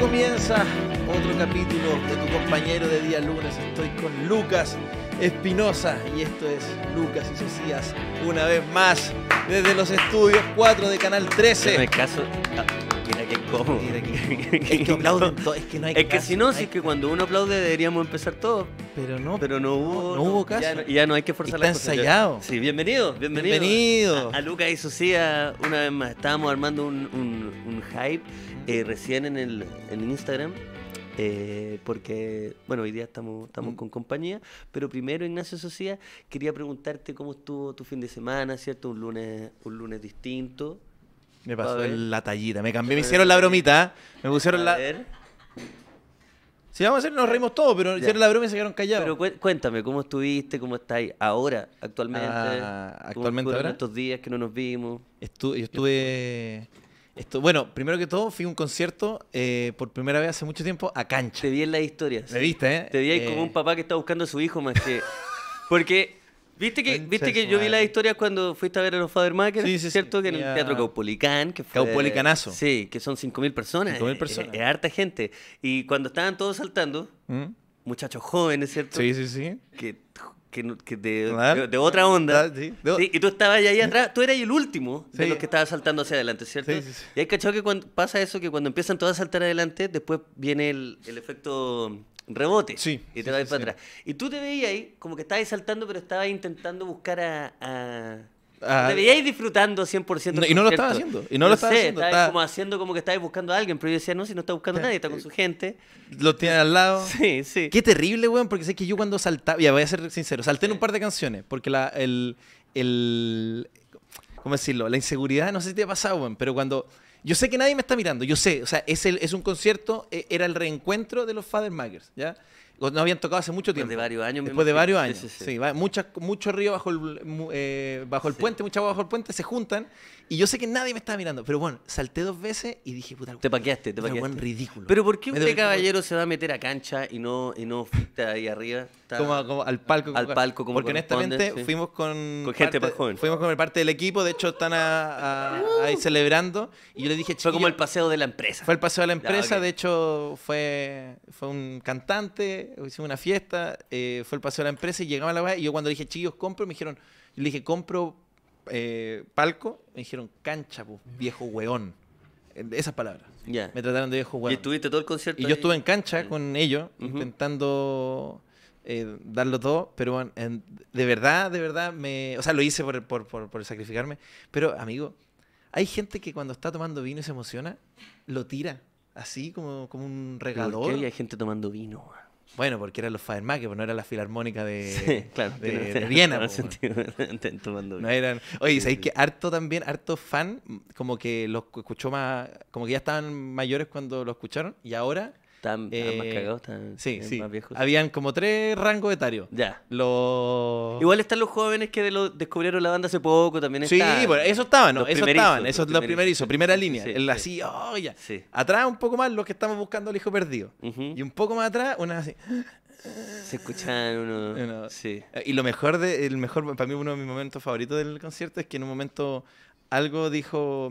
comienza otro capítulo de tu compañero de día lunes. Estoy con Lucas Espinosa y esto es Lucas y Socias una vez más desde los estudios 4 de Canal 13. En hay caso, ah, mira que cómodo. es que aplauden es que no hay Es que si no, si es que cuando uno aplaude deberíamos empezar todo. Pero no, pero no hubo, caso. Ya, no, ya no hay que forzar ensayado. Sí, bienvenido, bienvenido. A, Lucas y Socias una vez más. Estábamos armando un, un hype eh, recién en el, en Instagram. Eh, porque, bueno, hoy día estamos, estamos mm. con compañía, pero primero, Ignacio Socía quería preguntarte cómo estuvo tu fin de semana, ¿cierto? Un lunes, un lunes distinto. Me pasó la tallita, me cambié, me hicieron la bromita, ¿eh? me pusieron la... Ver. Si vamos a hacer, nos reímos todos, pero hicieron la broma y se quedaron callados. Pero cuéntame, ¿cómo estuviste? ¿Cómo estáis ahora, actualmente? Ah, actualmente estos días que no nos vimos? yo estuve bueno, primero que todo, fui a un concierto eh, por primera vez hace mucho tiempo a cancha. Te vi en las historias. Me viste, ¿eh? Te vi ahí eh, como un papá que está buscando a su hijo más que. Porque. ¿Viste que, ¿viste que yo vi las historias cuando fuiste a ver a los Fadermakers? Sí, sí, ¿Cierto? que en el Teatro Caupolicán. Que fue, Caupolicanazo. Sí, que son 5.000 personas. 5.000 eh, personas. Es, harta gente. Y cuando estaban todos saltando, ¿Mm? muchachos jóvenes, ¿cierto? Sí, sí, sí. Que de, otra onda. Ah, y tú estabas ahí atrás, tú eras el último de los que estaba saltando hacia adelante, ¿cierto? Y hay cachado que cuando pasa eso, que cuando empiezan todos a saltar adelante, después viene el, efecto rebote y te vas para atrás. Y tú te veías ahí como que estabas saltando, pero estabas intentando buscar a te ah, disfrutando 100% Y no lo estaba haciendo. Y no lo, estaba haciendo. Estaba, como haciendo como que estabais buscando a alguien, pero yo decía, no, si no está buscando a nadie, está con su gente. Lo tiene al lado. Sí, sí. Qué terrible, weón, porque sé que yo cuando saltaba, voy a ser sincero, salté en un par de canciones, porque la, el, el, ¿cómo decirlo? La inseguridad, no sé si te ha pasado, weón, pero cuando... Yo sé que nadie me está mirando, yo sé, o sea, es, el, es un concierto, e, era el reencuentro de los Father Makers, ¿ya? No habían tocado hace mucho tiempo. Después de varios años. Después de varios años. Sí, sí, sí. muchas, mucho río bajo el, eh, bajo el puente, mucha agua bajo el puente, se juntan y yo sé que nadie me estaba mirando, pero bueno, salté dos veces y dije, puta, te paqueaste, te paqueaste. ridículo. Pero ¿por qué un caballero se va a meter a cancha y no y no fuiste ahí arriba? Como, al palco. al palco como Porque honestamente fuimos con, con gente más joven. Fuimos con parte del equipo, de hecho están ahí uh. celebrando y yo le dije, fue como el paseo de la empresa. Fue el paseo de la empresa, de hecho fue fue un cantante, hicimos una fiesta, eh, fue el paseo de la empresa y llegaba la y yo cuando dije, "Chicos, compro", me dijeron, yo le dije, "Compro eh, palco, me dijeron cancha, viejo weón. Esas palabras. Me trataron de viejo weón. ¿Y estuviste todo el concierto? Y yo estuve en cancha con ellos, intentando eh, darlo todo, pero bueno, de verdad, de verdad, me, o sea, lo hice por, por, por, sacrificarme. Pero, amigo, hay gente que cuando está tomando vino y se emociona, lo tira así como, como un regador. ¿Por hay gente tomando vino? Bueno, porque eran los Fadermaque, pues no era la filarmónica de, sí, claro, de, Viena. No, eran, oye, ¿sabéis que harto también, harto fan, como que los escuchó más, como que ya estaban mayores cuando lo escucharon y ahora están eh, más cagados, están sí, sí. más viejos. Habían como tres rangos etarios. Ya. Igual están los jóvenes que descubrieron la banda hace poco, también sí, Sí, bueno, eso estaban, ¿no? Eso estaban, eso es lo primerizo, primera línea. así, oh, Atrás un poco más los que estamos buscando al hijo perdido. Y un poco más atrás, una así. Se escuchaban uno. Sí. Eh, y lo mejor, de, el mejor, para mí uno de mis momentos favoritos del concierto es que en un momento algo dijo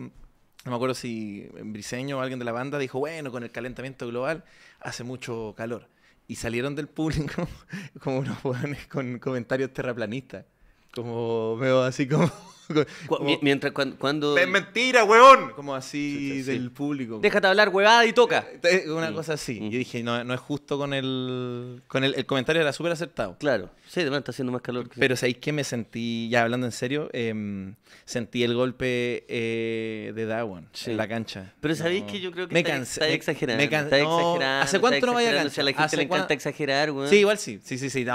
no me acuerdo si Briseño o alguien de la banda dijo, bueno, con el calentamiento global hace mucho calor. Y salieron del público como unos jóvenes con comentarios terraplanistas. Como veo así como... mientras cuando, Es mentira, weón. Como así del público. Déjate hablar, huevada, y toca. Eh, eh, una mm. cosa así. Mm. Yo dije, no, es justo con el... Con el, comentario era súper acertado. Claro. Sí, verdad está haciendo más calor. Que Pero ¿sabéis que me sentí, ya hablando en serio, em, sentí el golpe eh, de Dawan en la cancha. Pero ¿sabéis que yo creo que me está, está, exagerando, me está exagerando. ¿Hace cuánto no vaya a canchar a la gente le encanta exagerar, weón. Sí, igual sí. Sí, sí, sí.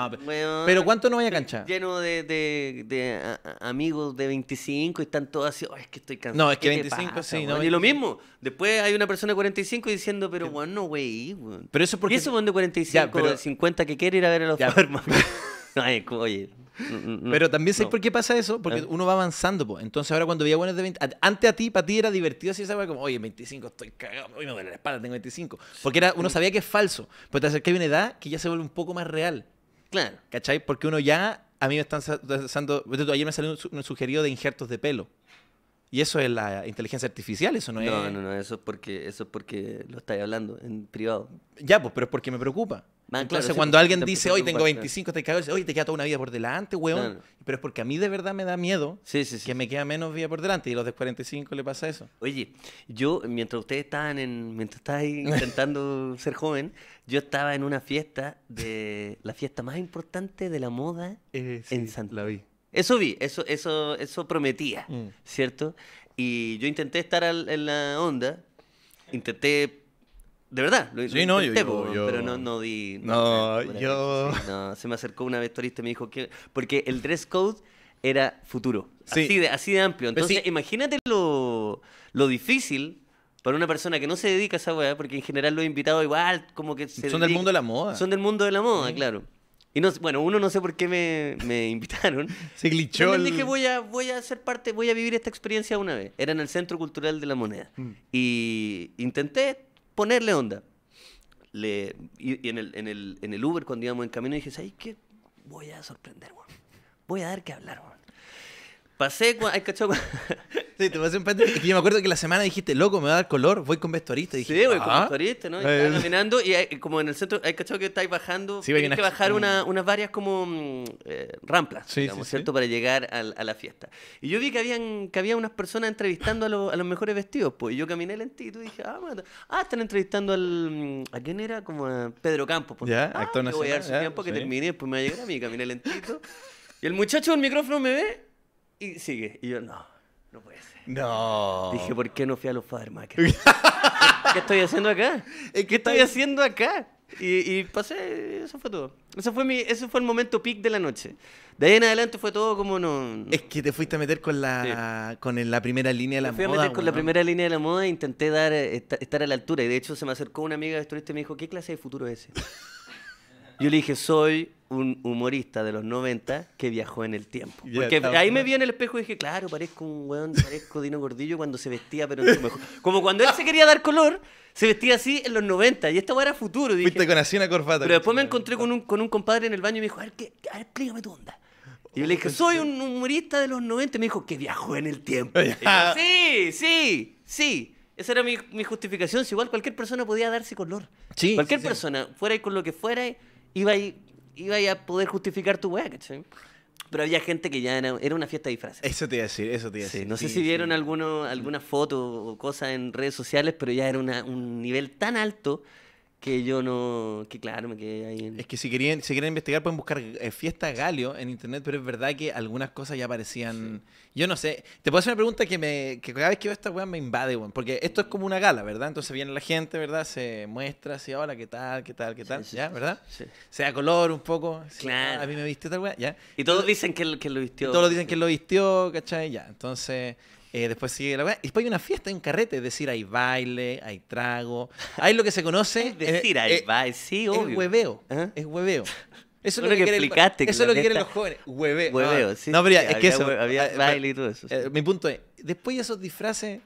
pero ¿cuánto no vaya a canchar Lleno de, de, amigos de 20 25 y están todos así, es que estoy cansado. No, es que 25, sí, no. Y lo mismo, después hay una persona de 45 diciendo, pero bueno, no, güey, Pero eso porque... Y eso de 45 50 que quiere ir a ver a los ay oye. pero también sé por qué pasa eso, porque eh. uno va avanzando, pues. Entonces ahora cuando veía buenos de 20, antes a ti, para ti era divertido así, ¿sabes? Como, oye, 25, estoy cagado, hoy me duele la espalda, tengo 25. Porque era, uno sabía que es falso, pero te acercas a una edad que ya se vuelve un poco más real. Claro. ¿Cachai? Porque uno ya a mí me están dando... Ayer me salió un sugerido de injertos de pelo. Y eso es la inteligencia artificial, eso no, es. No, no, no, eso es porque, eso es porque lo estáis hablando en privado. Ya, pues, pero es porque me preocupa claro, cuando alguien dice, hoy tengo 25, te cago, hoy te queda toda una vida por delante, weón. Pero es porque a mí de verdad me da miedo que me queda menos vida por delante. Y a los de 45 le pasa eso. Oye, yo, mientras ustedes estaban en, mientras estabas intentando ser joven, yo estaba en una fiesta de la fiesta más importante de la moda eh, en Santa. La vi. Eso vi, eso, eso, eso prometía, mm. ¿cierto? Y yo intenté estar en la onda, intenté de verdad, lo, sí, no, yo, pero no, no di. No, yo. no, se me acercó una vez turista y me dijo que. Porque el dress code era futuro. Sí. Así, de, amplio. Pues Entonces, imagínate lo, lo difícil para una persona que no se dedica a esa weá, porque en general los invitados igual, como que Son del mundo de la moda. Son del mundo de la moda, claro. Y no, bueno, uno no sé por qué me, me invitaron. se glitchó. Yo dije, voy a, voy a ser parte, voy a vivir esta experiencia una vez. Era en el Centro Cultural de la Moneda. Mm. Y intenté ponerle onda. Le, y, en, el, Uber, cuando íbamos en camino, dije, ay qué? Voy a sorprender, Voy a dar que hablar, Pasé, hay cacho sí, te pasé un Y yo me acuerdo que la semana dijiste, loco, me va a dar color, voy con vestuarista. sí, voy con ah. vestuarista, ¿no? Y eh. caminando y eh, como en el centro, hay cacho que estáis bajando. Sí, tienes que bajar una, unas varias como mm, eh, ramplas, ¿cierto? Para llegar a, la fiesta. Y yo vi que, habían, que había unas personas entrevistando a, a los mejores vestidos, pues. Y yo caminé lentito y dije, ah, ah, están entrevistando al. Mm, ¿A quién era? Como a Pedro Campos. Pues. Ya, ah, actor nacional. Voy a dar su tiempo que termine, después me va a llegar a mí, caminé lentito. Y el muchacho del micrófono me ve y sigue. Y yo, no, no puede ser. No. Dije, ¿por qué no fui a los Fathermakers? ¿Qué estoy haciendo acá? ¿Qué estoy haciendo acá? Y, y, pasé, eso fue todo. Eso fue mi, ese fue el momento peak de la noche. De ahí en adelante fue todo como no. Es que te fuiste a meter con la, con la primera línea de la moda. Fui a meter con la primera línea de la moda e intenté dar, eh, estar a la altura. Y de hecho se me acercó una amiga de turista y me dijo, ¿qué clase de futuro es ese? Yo le dije, soy un humorista de los 90 que viajó en el tiempo. Porque ahí me vi en el espejo y dije, claro, parezco un weón, parezco Dino Gordillo cuando se vestía, pero no Como cuando él se quería dar color, se vestía así en los 90 y esta era futuro. Dije, con así una corbata. Pero después me encontré con un, con un compadre en el baño y me dijo, a ver, ¿qué, explícame tu onda. Y yo le dije, soy un humorista de los 90. Y me dijo, que viajó en el tiempo. sí, sí, sí. Esa era mi, mi justificación. Si igual cualquier persona podía darse color. cualquier persona, fuera y con lo que fuera iba, iba a poder justificar tu weá, ¿cachai? Pero había gente que ya era, era una fiesta de disfraces. Eso te iba a decir, eso te iba a decir. no sé si vieron alguna foto o cosa en redes sociales, pero ya era un nivel tan alto que yo no. Que claro, me quedé ahí. Es que si quieren si quieren investigar, pueden buscar eh, Fiesta Galio en internet, pero es verdad que algunas cosas ya parecían... Yo no sé. Te puedo hacer una pregunta que me que cada vez que veo esta weá me invade, weón. Porque esto es como una gala, ¿verdad? Entonces viene la gente, ¿verdad? Se muestra así, hola, ¿qué tal? ¿Qué tal? ¿Qué tal? ¿Ya? ¿Verdad? Se da color un poco. claro. Ah, a mí me vistió esta weá, ¿ya? Y todos dicen que, que lo vistió. todos dicen que lo vistió, ¿cachai? Ya. Entonces. Eh, después sigue la Y después hay una fiesta, en carrete, es decir, hay baile, hay trago, hay lo que se conoce. es decir, hay eh, baile, sí, obvio. Es hueveo, ¿Ah? es hueveo. Eso es lo que, explicaste. eso lo que quieren los jóvenes. Hueveo. Hueveo, sí. No, pero es había, que eso. Había ah, baile y todo eso. Eh, mi punto es, después de esos disfraces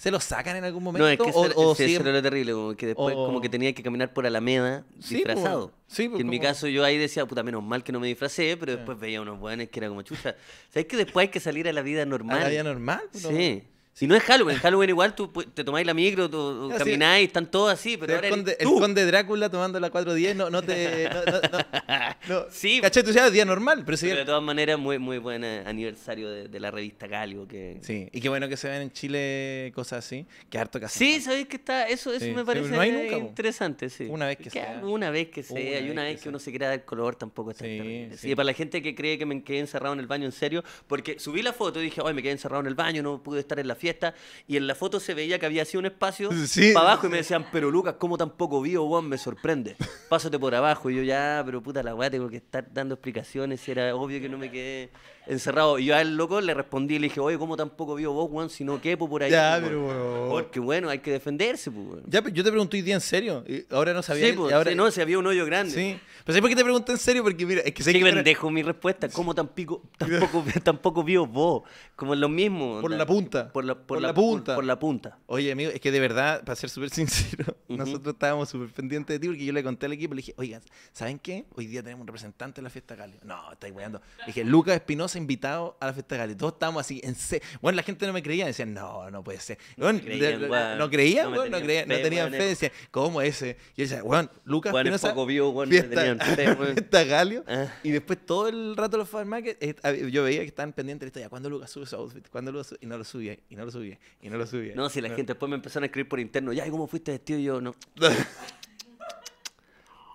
¿Se lo sacan en algún momento? No, es que o, no o terrible, como que después como que tenía que caminar por Alameda pues, disfrazado. Pues, en mi caso yo ahí decía, puta, menos mal que no me disfracé, pero después veía unos buenos que eran como chucha. ¿Sabes que después hay que salir a la vida normal? A la vida normal, pues, Sí. Si no es Halloween, en Halloween igual tú te tomáis la micro, tú, ah, camináis, están todos así, pero, ahora el, el conde Drácula tomando la 410 no, no te... No, sí. Caché, tú ya día normal, pero Pero de todas maneras, muy, muy buen eh, aniversario de, la revista Galio. Que... Sí, y qué bueno que se ven en Chile cosas así, que harto que hacen. Sí, sabéis que está, eso, me parece interesante, sí. Una vez que, sea. Una vez que sea, hay y una vez que, uno se quiera dar color tampoco está y Sí, para la gente que cree que me quedé encerrado en el baño, en serio, porque subí la foto y dije, ay, me quedé encerrado en el baño, no pude estar en la fiesta y en la foto se veía que había sido un espacio para abajo y me decían, pero Lucas, ¿cómo tampoco vivo, Juan? Me sorprende. Pásate por abajo. Y yo, ya, pero puta la weá, tengo que estar dando explicaciones. Era obvio que no me quedé encerrado. Y yo al loco le respondí y le dije, oye, ¿cómo tampoco vio vos, Juan? Si no por ahí. Ya, Porque bueno, hay que defenderse, Ya, pero yo te pregunto hoy día en serio. Y ahora no sabía. Sí, no, si había un hoyo grande. Sí. Pero ¿sabes por qué te pregunté en serio? Porque mira, es que sé Qué que pendejo mi respuesta. ¿Cómo tampoco, tampoco, tampoco vio vos? Como lo mismo. Por la punta. Por la, por, la, punta. Por, la punta. Oye, amigo, es que de verdad, para ser súper sincero, nosotros estábamos súper pendientes de ti porque yo le conté al equipo, le dije, oigan, ¿saben qué? Hoy día tenemos un representante de la fiesta Cali. No, estáis weando. dije, Lucas Espinosa invitado a la fiesta de Todos estábamos así, en Bueno, la gente no me creía, decían, no, no puede ser. no, creían, no creían, no, tenían fe, decían, ¿cómo ese? Y yo decía, bueno, Lucas Pinoza, Galio. Ah. Y después todo el rato los farmaques, eh, yo veía que estaban pendientes de esto, ya, ¿cuándo Lucas sube su outfit? ¿Cuándo Lucas sube? Y no lo subía, y no lo sube y no lo subía. No, si la gente después me empezaron a escribir por interno, ya, ¿y cómo fuiste vestido? Y yo, no.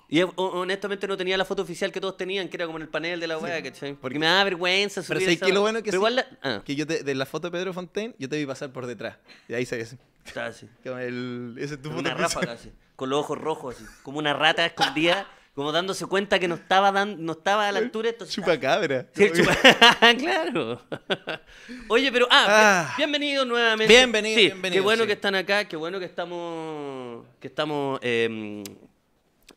Y honestamente no tenía la foto oficial que todos tenían, que era como en el panel de la weá, ¿cachai? Porque me da vergüenza subir Pero sé que lo bueno que, igual ah. que yo de la foto de Pedro Fontaine, yo te vi pasar por detrás. Y ahí se así. Ah, Está así. Con ese una ráfaga casi, con los ojos rojos así, como una rata escondida, como dándose cuenta que no estaba no estaba a la altura. Entonces, ah. chupacabra. Sí, chupa... claro. Oye, pero ah, bienvenido bienvenidos nuevamente. Bienvenidos, sí, bienvenido, Qué bueno que están acá, qué bueno que estamos que estamos eh,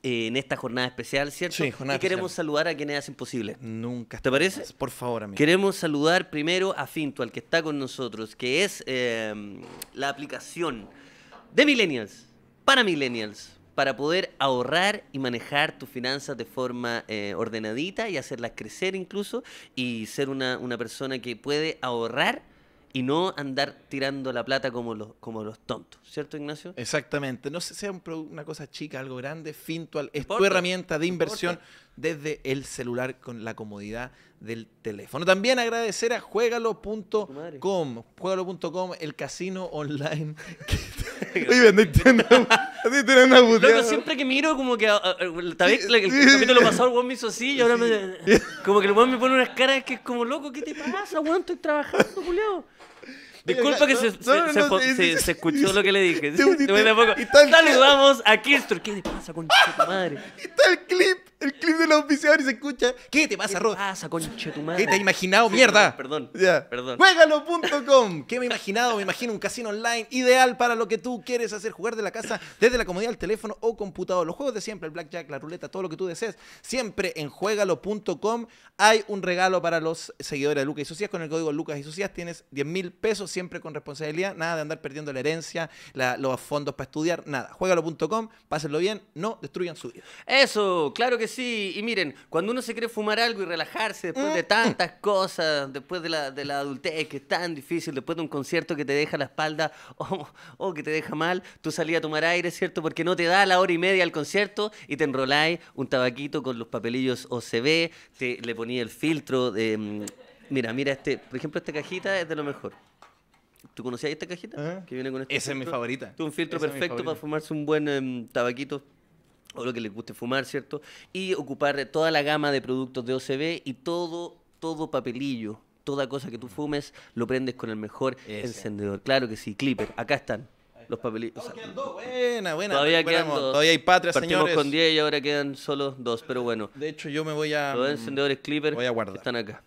eh, en esta jornada especial, ¿cierto? Sí, jornada y queremos saludar a quienes hacen posible. Nunca. ¿Te parece? Por favor, amigo. Queremos saludar primero a Finto, al que está con nosotros, que es em, la aplicación de Millennials, para Millennials, para poder ahorrar y manejar tus finanzas de forma eh, ordenadita y hacerlas crecer incluso y ser una, una persona que puede ahorrar y no andar tirando la plata como los, como los tontos, ¿cierto, Ignacio? Exactamente. No sea una cosa chica, algo grande, Fintual es tu herramienta de inversión desde el celular con la comodidad del teléfono. También agradecer a juegalo.com, juegalo.com, el casino online. No Oye, una Loco, siempre que miro, como que. Ah, ah, ah, Tal vez el, el capítulo pasado el weón me hizo así y ahora me. Como que el weón me pone unas caras que es como, loco, ¿qué te pasa, weón? Estoy trabajando, culiao. Disculpa que se, escuchó lo que le dije. Saludamos a Kirsten. ¿Qué le pasa con tu madre? Y tal clip. El clip de los y se escucha. ¿Qué te pasa, Rod? ¿Qué pasa, conche tu madre? te ha imaginado, mierda? Perdón. Ya. Juegalo.com. ¿Qué me he imaginado? Me imagino un casino online ideal para lo que tú quieres hacer. Jugar de la casa desde la comodidad del teléfono o computador. Los juegos de siempre, el blackjack, la ruleta, todo lo que tú desees. Siempre en juegalo.com hay un regalo para los seguidores de Lucas y Socias. Con el código Lucas y Socias tienes 10 mil pesos siempre con responsabilidad. Nada de andar perdiendo la herencia, los fondos para estudiar, nada. Juegalo.com. Pásenlo bien. No destruyan su vida. Eso, claro que sí. Y miren, cuando uno se quiere fumar algo y relajarse después de mm. tantas cosas, después de la, adultez que es tan difícil, después de un concierto que te deja la espalda o que te deja mal, tú salías a tomar aire, ¿cierto? Porque no te da la hora y media al concierto y te enroláis un tabaquito con los papelillos OCB, te, le ponía el filtro de... Em, mira, mira, este, por ejemplo, esta cajita es de lo mejor. ¿Tú conocías esta cajita? ¿Eh? Que viene este Esa es mi favorita. Tú un filtro perfecto para fumarse un buen em, tabaquito o lo que le guste fumar, ¿cierto? Y ocupar toda la gama de productos de OCB y todo, todo papelillo, toda cosa que tú fumes, lo prendes con el mejor encendedor. Claro que sí, Clipper, acá están los papelitos. dos! buena, buena. Todavía Todavía hay patria, Partimos con 10 y ahora quedan solo dos, pero bueno. De hecho, yo me voy a... Los encendedores Clipper están acá.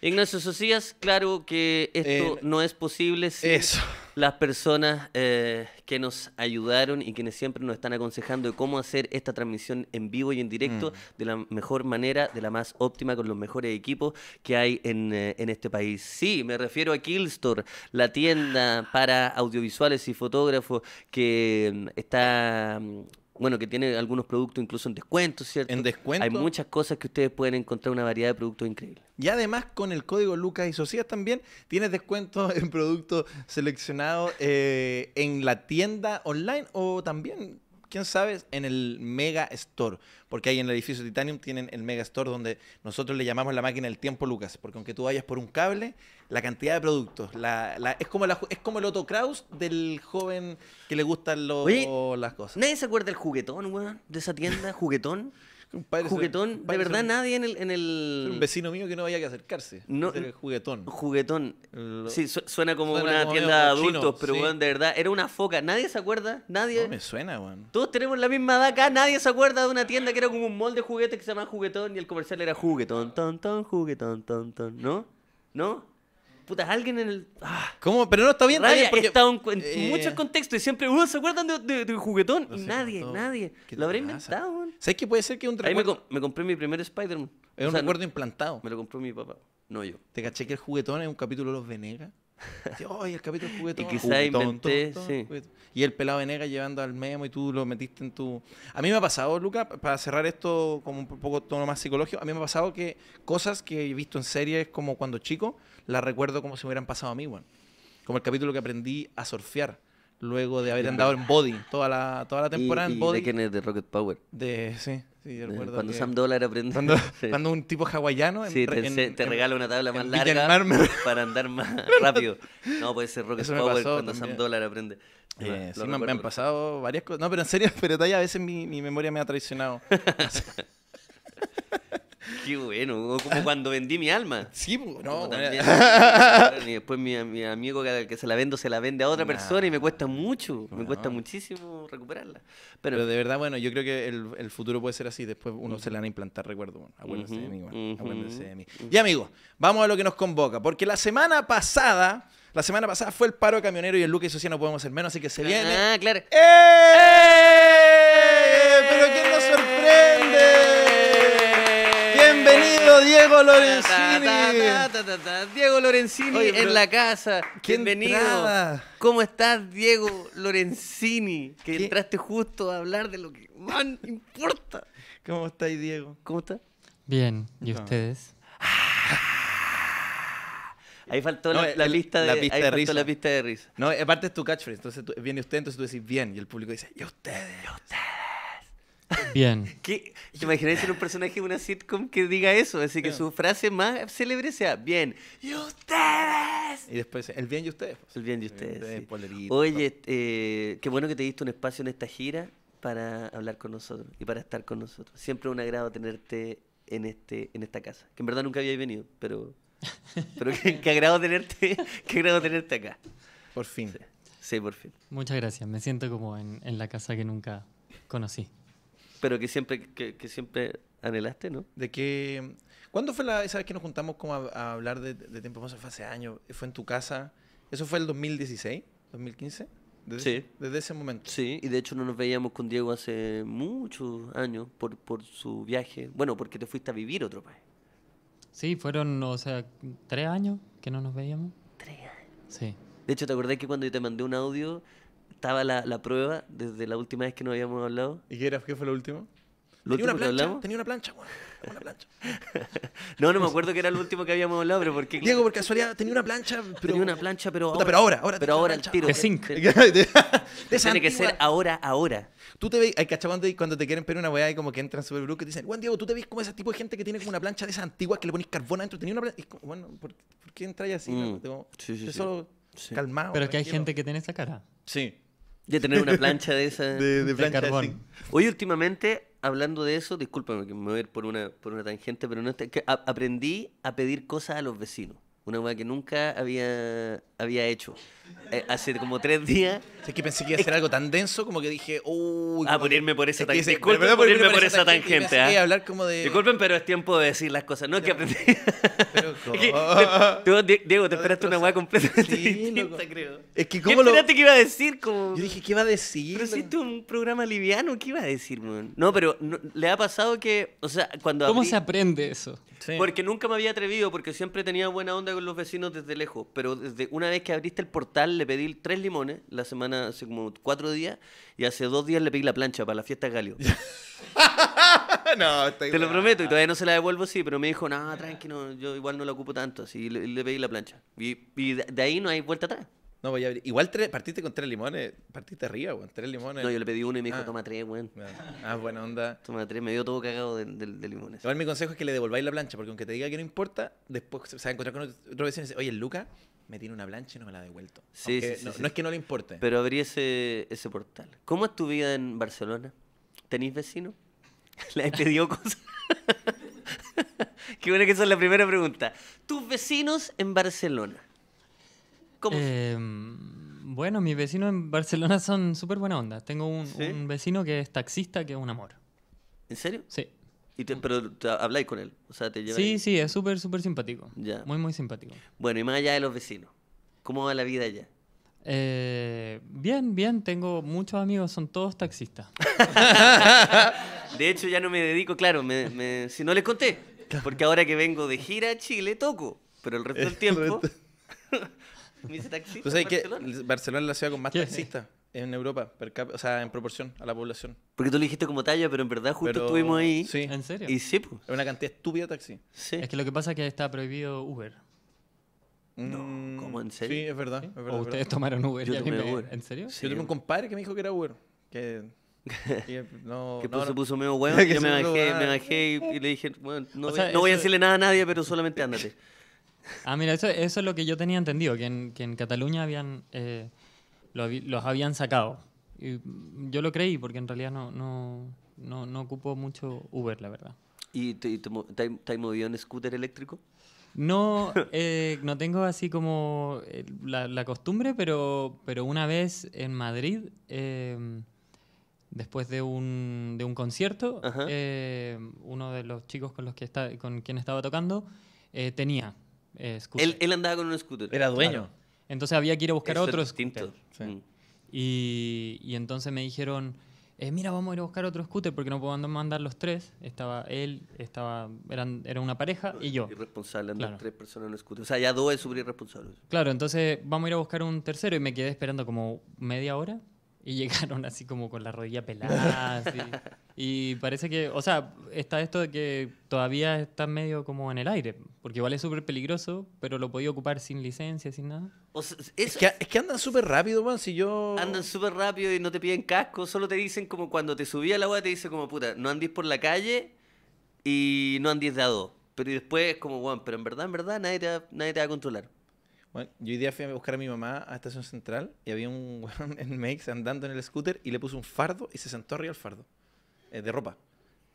Ignacio Socias, claro que esto eh, no es posible. eso las personas eh, que nos ayudaron y quienes siempre nos están aconsejando de cómo hacer esta transmisión en vivo y en directo mm. de la mejor manera, de la más óptima, con los mejores equipos que hay en, eh, en este país. Sí, me refiero a Killstore, la tienda para audiovisuales y fotógrafos que mm, está mm, bueno, que tiene algunos productos incluso en descuento, ¿cierto? En descuento. Hay muchas cosas que ustedes pueden encontrar una variedad de productos increíbles. Y además con el código Lucas y Socias también tienes descuento en productos seleccionados eh, en la tienda online o también quién sabe, en el Mega Store. Porque ahí en el edificio Titanium tienen el Mega Store donde nosotros le llamamos la máquina del tiempo, Lucas. Porque aunque tú vayas por un cable, la cantidad de productos. La, es, como es como el autocraus del joven que le gustan los, las cosas. Nadie se acuerda del juguetón, weón, de esa tienda, juguetón. Un juguetón, de verdad nadie en el, en Un vecino mío que no había que acercarse. No, juguetón. Juguetón. Sí, suena como una tienda de adultos, pero weón, de verdad, era una foca. Nadie se acuerda, nadie... No me suena, weón. Todos tenemos la misma edad acá, nadie se acuerda de una tienda que era como un molde de juguetes que se llamaba juguetón y el comercial era juguetón, ton, ton, juguetón, ton, ton, ¿no? ¿No? puta, alguien en el. Ah, ¿Cómo? Pero no está bien, nadie en, eh, muchos contextos y siempre, ¿se acuerdan de, de, juguetón? y nadie, nadie. Lo habré inventado, ¿Sabes que puede ser que un recuerdo... Ahí me, compré mi primer Spider-Man. Es un recuerdo implantado. Me lo compró mi papá, no yo. ¿Te caché que el juguetón es un capítulo de los Venegas? el capítulo Y inventé, Y el pelado nega llevando al memo y tú lo metiste en tu... A mí me ha pasado, Luca, para cerrar esto como un poco tono más psicológico, a mí me ha pasado que cosas que he visto en series como cuando chico, las recuerdo como si me hubieran pasado a mí, bueno. Como el capítulo que aprendí a surfear luego de haber andado en Body toda la, toda la temporada en Body. de De Rocket Power. De, sí. Eh, cuando Sam Dollar aprende Cuando, un tipo hawaiano. te, regala una tabla más larga para andar más rápido. No, puede ser Rocket Power cuando Sam Dollar aprende. Eh, sí, me, han pasado varias cosas. No, pero en serio, pero a veces mi memoria me ha traicionado. Qué bueno, como cuando vendí mi alma. Sí, no. también, y después mi, amigo que, se la vendo se la vende a otra persona y me cuesta mucho, me cuesta muchísimo recuperarla. Pero, de verdad, bueno, yo creo que el, futuro puede ser así. Después uno se la van a implantar recuerdo. acuérdense de mí, acuérdense Y amigos, vamos a lo que nos convoca. Porque la semana pasada... La semana pasada fue el paro camionero y el Lucas y Socia no podemos ser menos, así que se ah, viene. Ah, claro. ¡Eh! Diego Lorenzini. Diego Lorenzini en la casa. Bienvenido. ¿Cómo estás, Diego Lorenzini? Que entraste justo a hablar de lo que más importa. ¿Cómo estáis, Diego? ¿Cómo estás? Bien, ¿y ustedes? Ah. Ahí faltó la, lista de, pista de risa. No, aparte es tu catchphrase. Entonces viene usted, entonces tú decís bien. Y el público dice, ¿y ustedes? ¿Y ustedes? Bien. ¿Qué? ¿Te imaginas ser un personaje de una sitcom que diga eso? Así que su frase más célebre sea, bien, y ustedes. Y después, el bien y ustedes. El bien de ustedes. Oye, este, eh, qué bueno que te diste un espacio en esta gira para hablar con nosotros y para estar con nosotros. Siempre un agrado tenerte en, este, en esta casa, que en verdad nunca había venido, pero, pero qué, agrado tenerte, qué agrado tenerte acá. Por fin. Sí, por fin. Muchas gracias, me siento como en la casa que nunca conocí pero que siempre, que, siempre anhelaste, ¿no? De que... ¿Cuándo fue la, esa vez que nos juntamos como a, hablar de, tiempo más? Fue hace años. Fue en tu casa. ¿Eso fue el 2016? ¿2015? sí. Desde ese momento. Sí, y de hecho no nos veíamos con Diego hace muchos años por, por su viaje. Bueno, porque te fuiste a vivir otro país. Sí, fueron, o sea, tres años que no nos veíamos. Tres años. Sí. De hecho, ¿te acordás que cuando yo te mandé un audio estaba la, la, prueba desde la última vez que nos habíamos hablado. ¿Y qué, era, qué fue lo último? ¿Lo tenía, último una plancha, tenía una plancha, bueno, una plancha. no, no me acuerdo que era lo último que habíamos hablado, pero porque... Diego, por casualidad, tenía una plancha, pero... Tenía una plancha, pero pero ahora, ahora pero ahora el tiro. De zinc. Tiene que ser ahora, ahora. Tú te ves, hay y cuando te quieren Pero una weá y como que entran super brusco y dicen, Juan Diego, tú te ves como ese tipo de gente que tiene como una plancha de esas antiguas que le pones carbón adentro. Tenía una plancha. bueno, ¿por, ¿por entra entras así? Mm. No? sí, sí, sí. solo calmado. Pero que hay gente que tiene esa cara. Sí. De tener una plancha de esa. De, plancha Hoy últimamente, hablando de eso, discúlpame que me voy a ir por una, por una tangente, pero no que aprendí a pedir cosas a los vecinos. Una cosa que nunca había, había hecho. Eh, hace como tres días. es que pensé que iba a ser algo tan denso como que dije, uy. Ah, ponerme por esa tangente. Disculpen ¿ah? hablar como de... pero es tiempo de decir las cosas. No, es que aprendí. Pero, Diego, te esperaste una hueá completamente sí, distinta, Es que, ¿cómo lo... esperaste que iba a decir? Como... Yo dije, ¿qué iba a decir? Pero hiciste un programa liviano, ¿qué iba a decir, man? No, pero le ha pasado que. O sea, cuando. ¿Cómo se aprende eso? Porque nunca me había atrevido, porque siempre tenía buena onda con los vecinos desde lejos. Pero desde una vez que abriste el portal le pedí tres limones la semana, hace como cuatro días, y hace dos días le pedí la plancha para la fiesta de Galio. no, Te lo prometo, y todavía no se la devuelvo, sí, pero me dijo, no, tranquilo yo igual no la ocupo tanto, así le, pedí la plancha. Y, de ahí no hay vuelta atrás. No, voy pues a Igual partiste con tres limones, partiste arriba, weón, tres limones. No, yo le pedí uno y me dijo, ah. toma tres, weón. Ah, buena onda. Toma tres, me dio todo cagado de, de, limones. mi consejo es que le devolváis la plancha, porque aunque te diga que no importa, después se va a encontrar con otro vecino y dice, oye, Lucas me tiene una plancha y no me la ha devuelto. no, es que no le importe. Pero abrí ese, ese portal. ¿Cómo es tu vida en Barcelona? ¿Tenís vecinos? ¿Le has pedido cosas? Qué bueno que esa es la primera pregunta. ¿Tus vecinos en Barcelona? Em, bueno, mis vecinos en Barcelona son súper buena onda. Tengo un, un vecino que es taxista que es un amor. ¿En serio? Sí. Y pero habláis con él, Sí, sí, es súper, súper simpático. Muy, muy simpático. Bueno, y más allá de los vecinos, ¿cómo va la vida allá? Eh, bien, bien, tengo muchos amigos, son todos taxistas. de hecho, ya no me dedico, claro, si no les conté, porque ahora que vengo de gira a Chile toco, pero el resto del tiempo... me hice taxista. Barcelona es la ciudad con más taxistas? En Europa, per o sea, en proporción a la población. Porque tú lo dijiste como talla, pero en verdad justo estuvimos ahí. Sí. ¿En serio? Y sí, pues. Es una cantidad estúpida de taxi. Sí. Es que lo que pasa es que está prohibido Uber. Mm, no, ¿cómo? ¿En serio? Sí, es verdad. o ustedes tomaron Uber. Yo tomé Uber. ¿En serio? Sí. Yo tuve un compadre que me dijo que era Uber. Que que no, que puso, se puso medio yo me bajé, me bajé y, le dije, bueno, no, voy, no voy a decirle nada a nadie, pero solamente ándate. Ah, mira, eso, eso es lo que yo tenía entendido, que en, que en Cataluña habían eh, los habían sacado. Y yo lo creí porque en realidad no, no, no, no ocupo mucho Uber, la verdad. ¿Y te, te, te, movido en scooter eléctrico? No, eh, no tengo así como eh, la, costumbre, pero, pero una vez en Madrid, em, después de un, de un concierto, em, uno de los chicos con los que está, con quien estaba tocando eh, tenía scooter. Él, él, andaba con un scooter. Era dueño. Entonces había que ir a buscar otros otro mm. Y, entonces me dijeron, eh, mira, vamos a ir a buscar otro scooter porque no puedo mandar los tres. Estaba él, estaba, eran, era una pareja y yo. Irresponsable, andar tres personas en un scooter. O sea, ya dos es súper irresponsable. Claro, entonces vamos a ir a buscar un tercero y me quedé esperando como media hora y llegaron así como con la rodilla pelada. Y parece que, o sea, está esto de que todavía está medio como en el aire. Porque igual es súper peligroso, pero lo podía ocupar sin licencia, sin nada. es, que, es, que, andan súper rápido, man, si yo... Andan súper rápido y no te piden casco, solo te dicen como cuando te subí a la agua, te dicen como, puta, no andes por la calle y no andís de Pero después es como, bueno, pero en verdad, en verdad, nadie te va, nadie te va a controlar. Bueno, yo hoy día fui a buscar a mi mamá a Estación Central y había un weón en makes andando en el scooter y le puso un fardo y se sentó arriba del fardo, eh, de ropa.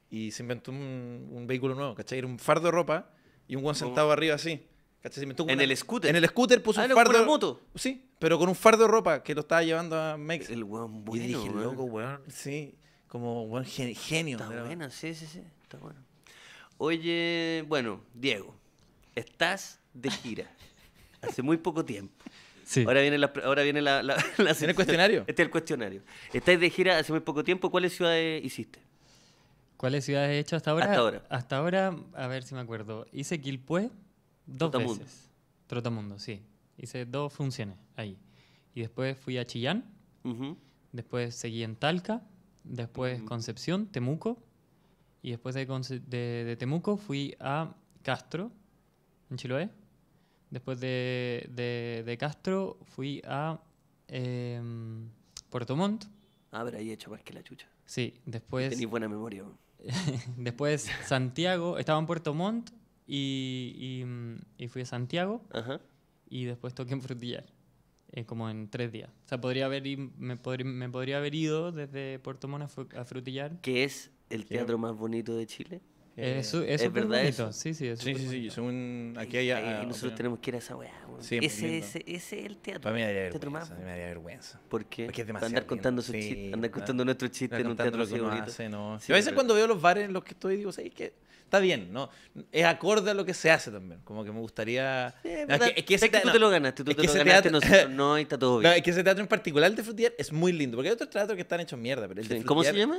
Y se inventó un, un vehículo nuevo, ¿cachai? Era un fardo de ropa y un guan sentado arriba así. en el scooter. En el scooter puso ah, un fardo. moto. Sí, pero con un fardo de ropa que lo estaba llevando a Mex. El weón bueno. Y dije, loco, weón. Sí, como weón genio. Está bueno, sí, sí, sí. Está bueno. Oye, bueno, Diego, estás de gira. hace muy poco tiempo. Sí. Ahora viene la. Ahora viene la, la el cuestionario? Este es el cuestionario. Estás de gira hace muy poco tiempo. ¿Cuáles ciudades hiciste? ¿Cuáles ciudades he hecho hasta ahora? Hasta ahora. Hasta ahora, a ver si me acuerdo. Hice Quilpué dos Trotamundo. veces. Trotamundo, sí. Hice dos funciones ahí. Y después fui a Chillán. Después seguí en Talca. Después Concepción, Temuco. Y después de, Temuco fui a Castro, en Chiloé. Después de, Castro fui a eh, Puerto Montt. Ah, ver, ahí he hecho más que la chucha. Sí, después. Tenís buena memoria. después Santiago, estaba en Puerto Montt y, fui a Santiago y después toqué en Frutillar, eh, como en tres días. O sea, podría haber, me, podría, haber ido desde Puerto Montt a Frutillar. Que es el teatro más bonito de Chile? Eh, es, es verdad eso. Sí, sí, sí, sí, sí, aquí hay, ah, nosotros tenemos que ir a esa weá. ese, ese, es el teatro. Para mí me daría vergüenza. Me vergüenza. ¿Por qué? Porque es demasiado. Andar contando, su chiste, andar contando nuestro chiste en un teatro así Hace, no. a veces cuando veo los bares en los que estoy, digo, sí, que Está bien, ¿no? Es acorde a lo que se hace también. Como que me gustaría. es que, tú te lo ganaste, tú te lo ganaste, nosotros no, y está todo bien. es que ese teatro en particular, de Frutier, es muy lindo. Porque hay otros teatros que están hechos mierda. ¿Cómo se llama?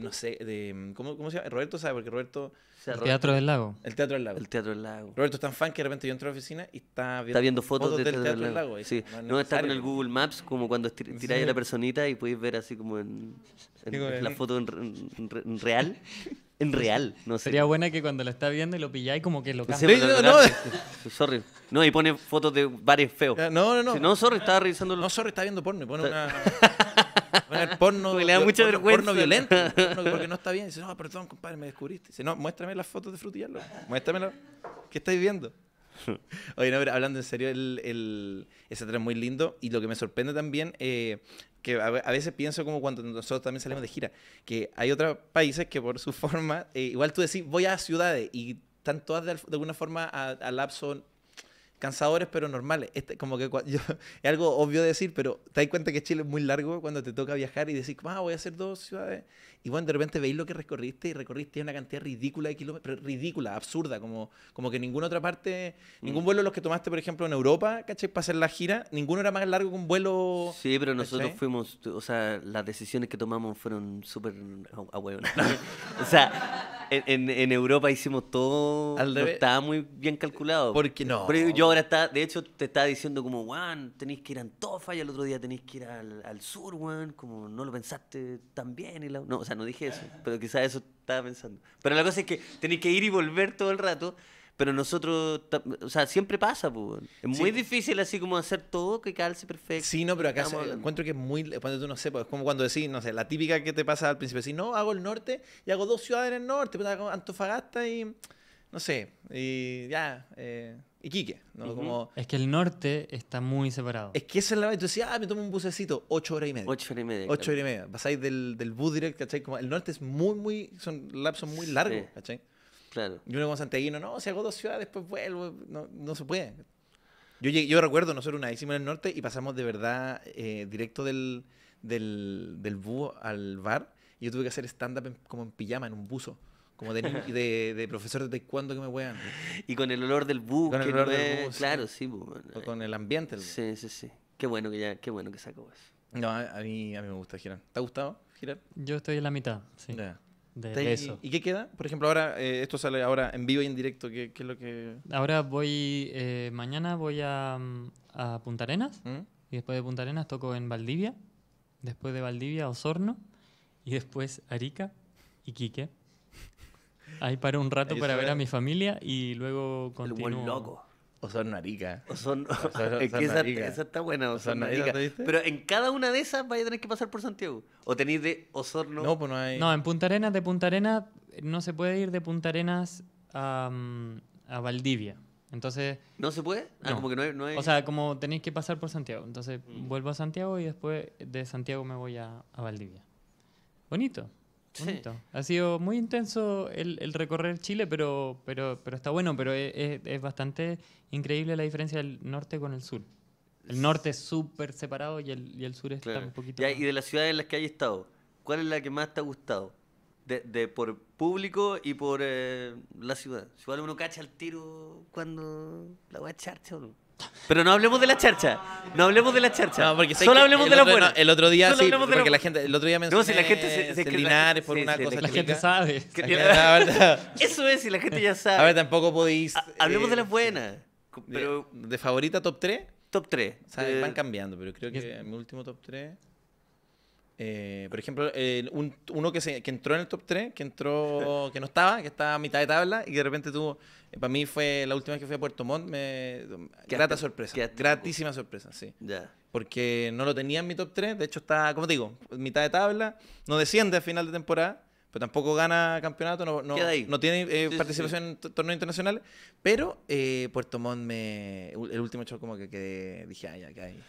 no sé. ¿Cómo se llama? Roberto sabe, porque Roberto el Teatro del Lago. El Teatro del Lago. El Teatro del Lago. Roberto es tan fan que de repente yo entro a la oficina y está viendo, fotos, del, Teatro, del Lago. Sí. No, está con el Google Maps como cuando tiráis a la personita y podéis ver así como en, la foto en, real. En real, no sé. Sería buena que cuando lo está viendo y lo pilláis como que lo cambiáis. No, Sorry. No, y pone fotos de bares feos. Eh, no, no, no. no, sorry, estaba revisando... No, sorry, está viendo porno y pone una... el porno. le da mucha porno, Porno violento. porque no está bien. Dice, no, perdón, compadre, me descubriste. Dice, no, muéstrame las fotos de Frutillarlo. lo ¿Qué estáis viendo? Oye, no, hablando en serio, el, el, ese tren es muy lindo. Y lo que me sorprende también, eh, que a, veces pienso como cuando nosotros también salimos de gira, que hay otros países que por su forma, eh, igual tú decís, voy a ciudades y están todas de, alguna forma al a lapso cansadores pero normales. Este, como que es algo obvio decir, pero te das cuenta que Chile es muy largo cuando te toca viajar y decís, ah, voy a hacer dos ciudades. Y bueno, de repente veis lo que recorriste y recorriste una cantidad ridícula de kilómetros, ridícula, absurda, como, como que ninguna otra parte, mm. ningún vuelo de los que tomaste, por ejemplo, en Europa, ¿cachai? Para hacer la gira, ninguno era más largo que un vuelo. Sí, pero nosotros fuimos, o sea, las decisiones que tomamos fueron súper oh, a huevo. o sea en, en, Europa hicimos todo. estaba muy bien calculado. Porque no. Pero yo ahora está, de hecho, te estaba diciendo como, Juan, tenéis que ir a Antofa y el otro día tenéis que ir al, al sur, Juan, como no lo pensaste tan bien. Y la... No, o sea, no dije eso, pero quizás eso estaba pensando. Pero la cosa es que tenéis que ir y volver todo el rato. Pero nosotros, o sea, siempre pasa, pues. Es muy difícil así como hacer todo que calce perfecto. Sí, no, pero acá encuentro que es muy, cuando tú no sepas, es como cuando decís, no sé, la típica que te pasa al principio, decís, no, hago el norte y hago dos ciudades en el norte, pues, Antofagasta y, no sé, y ya, y eh, Quique. ¿no? como... Es que el norte está muy separado. Es que esa es la verdad. Tú ah, me tomo un bucecito, ocho horas y media. Ocho horas y media. Ocho horas y media. Pasáis del, del bus directo, ¿cachai? Como el norte es muy, muy, son lapsos muy largos, ¿cachai? Y uno como santiaguino, no, si hago dos ciudades, después vuelvo. No, no se puede. Yo, yo recuerdo, nosotros una vez hicimos en el norte y pasamos de verdad eh, directo del, del, búho al bar. Y yo tuve que hacer stand-up como en pijama, en un buzo. Como de, de profesor de taekwondo que me wean. Y con el olor del búho. Con el olor del Claro, sí. Pues, eh. con el ambiente. sí, sí, sí. Qué bueno que ya, qué bueno que sacó eso. No, a, mí, a mí me gusta girar. ¿Te ha gustado girar? Yo estoy en la mitad, sí. ¿Y qué queda? Por ejemplo, ahora eh, esto sale ahora en vivo y en directo. ¿Qué, es lo que...? Ahora voy... Eh, mañana voy a, mm, a Punta Arenas. ¿Mm? Y después de Punta Arenas toco en Valdivia. Después de Valdivia, Osorno. Y después Arica y Quique. Ahí paro un rato para ver a mi familia y luego continúo. El buen loco. Osorno son, Osorno. es que esa, está buena, Pero en cada una de esas vais a tener que pasar por Santiago. O tenéis de Osorno. No, pues no hay. No, en Punta Arenas, de Punta Arenas, no se puede ir de Punta Arenas a, mm, Valdivia. Entonces. ¿No se puede? Ah, como que no O sea, como tenéis que pasar por Santiago. Entonces mm. vuelvo a Santiago y después de Santiago me voy a Valdivia. Bonito. Ha sido muy intenso el, recorrer Chile, pero, pero, pero está bueno, pero es, bastante increíble la diferencia del norte con el sur. El norte es súper separado y el, sur está un poquito... y de las ciudades en las que hay estado, ¿cuál es la que más te ha gustado? De, por público y por eh, la ciudad. Si igual uno cacha el tiro cuando la voy a echar, o pero no hablemos de la charcha. No hablemos de la charcha. No, porque Solo hablemos de la buena. el otro día sí, porque la, gente, el otro día mencioné no, si la gente se, se Linares por una cosa La gente sabe. Eso es, si la gente ya sabe. A ver, tampoco podéis... hablemos de eh, las buenas. Pero, ¿De favorita top 3? Top 3. van cambiando, pero creo que mi último top 3... Eh, por ejemplo, uno que, se, entró en el top 3, que entró que no estaba, que estaba a mitad de tabla y de repente tuvo. Eh, para mí fue la última vez que fui a Puerto Montt, me, grata sorpresa. Gratísima sorpresa, sí. Porque no lo tenía en mi top 3, de hecho está, como te digo, mitad de tabla, no desciende a final de temporada, pero tampoco gana campeonato, no, tiene eh, participación en torneos internacionales. Pero Puerto Montt, me, el último show como que dije, ay, ah, ya, que hay.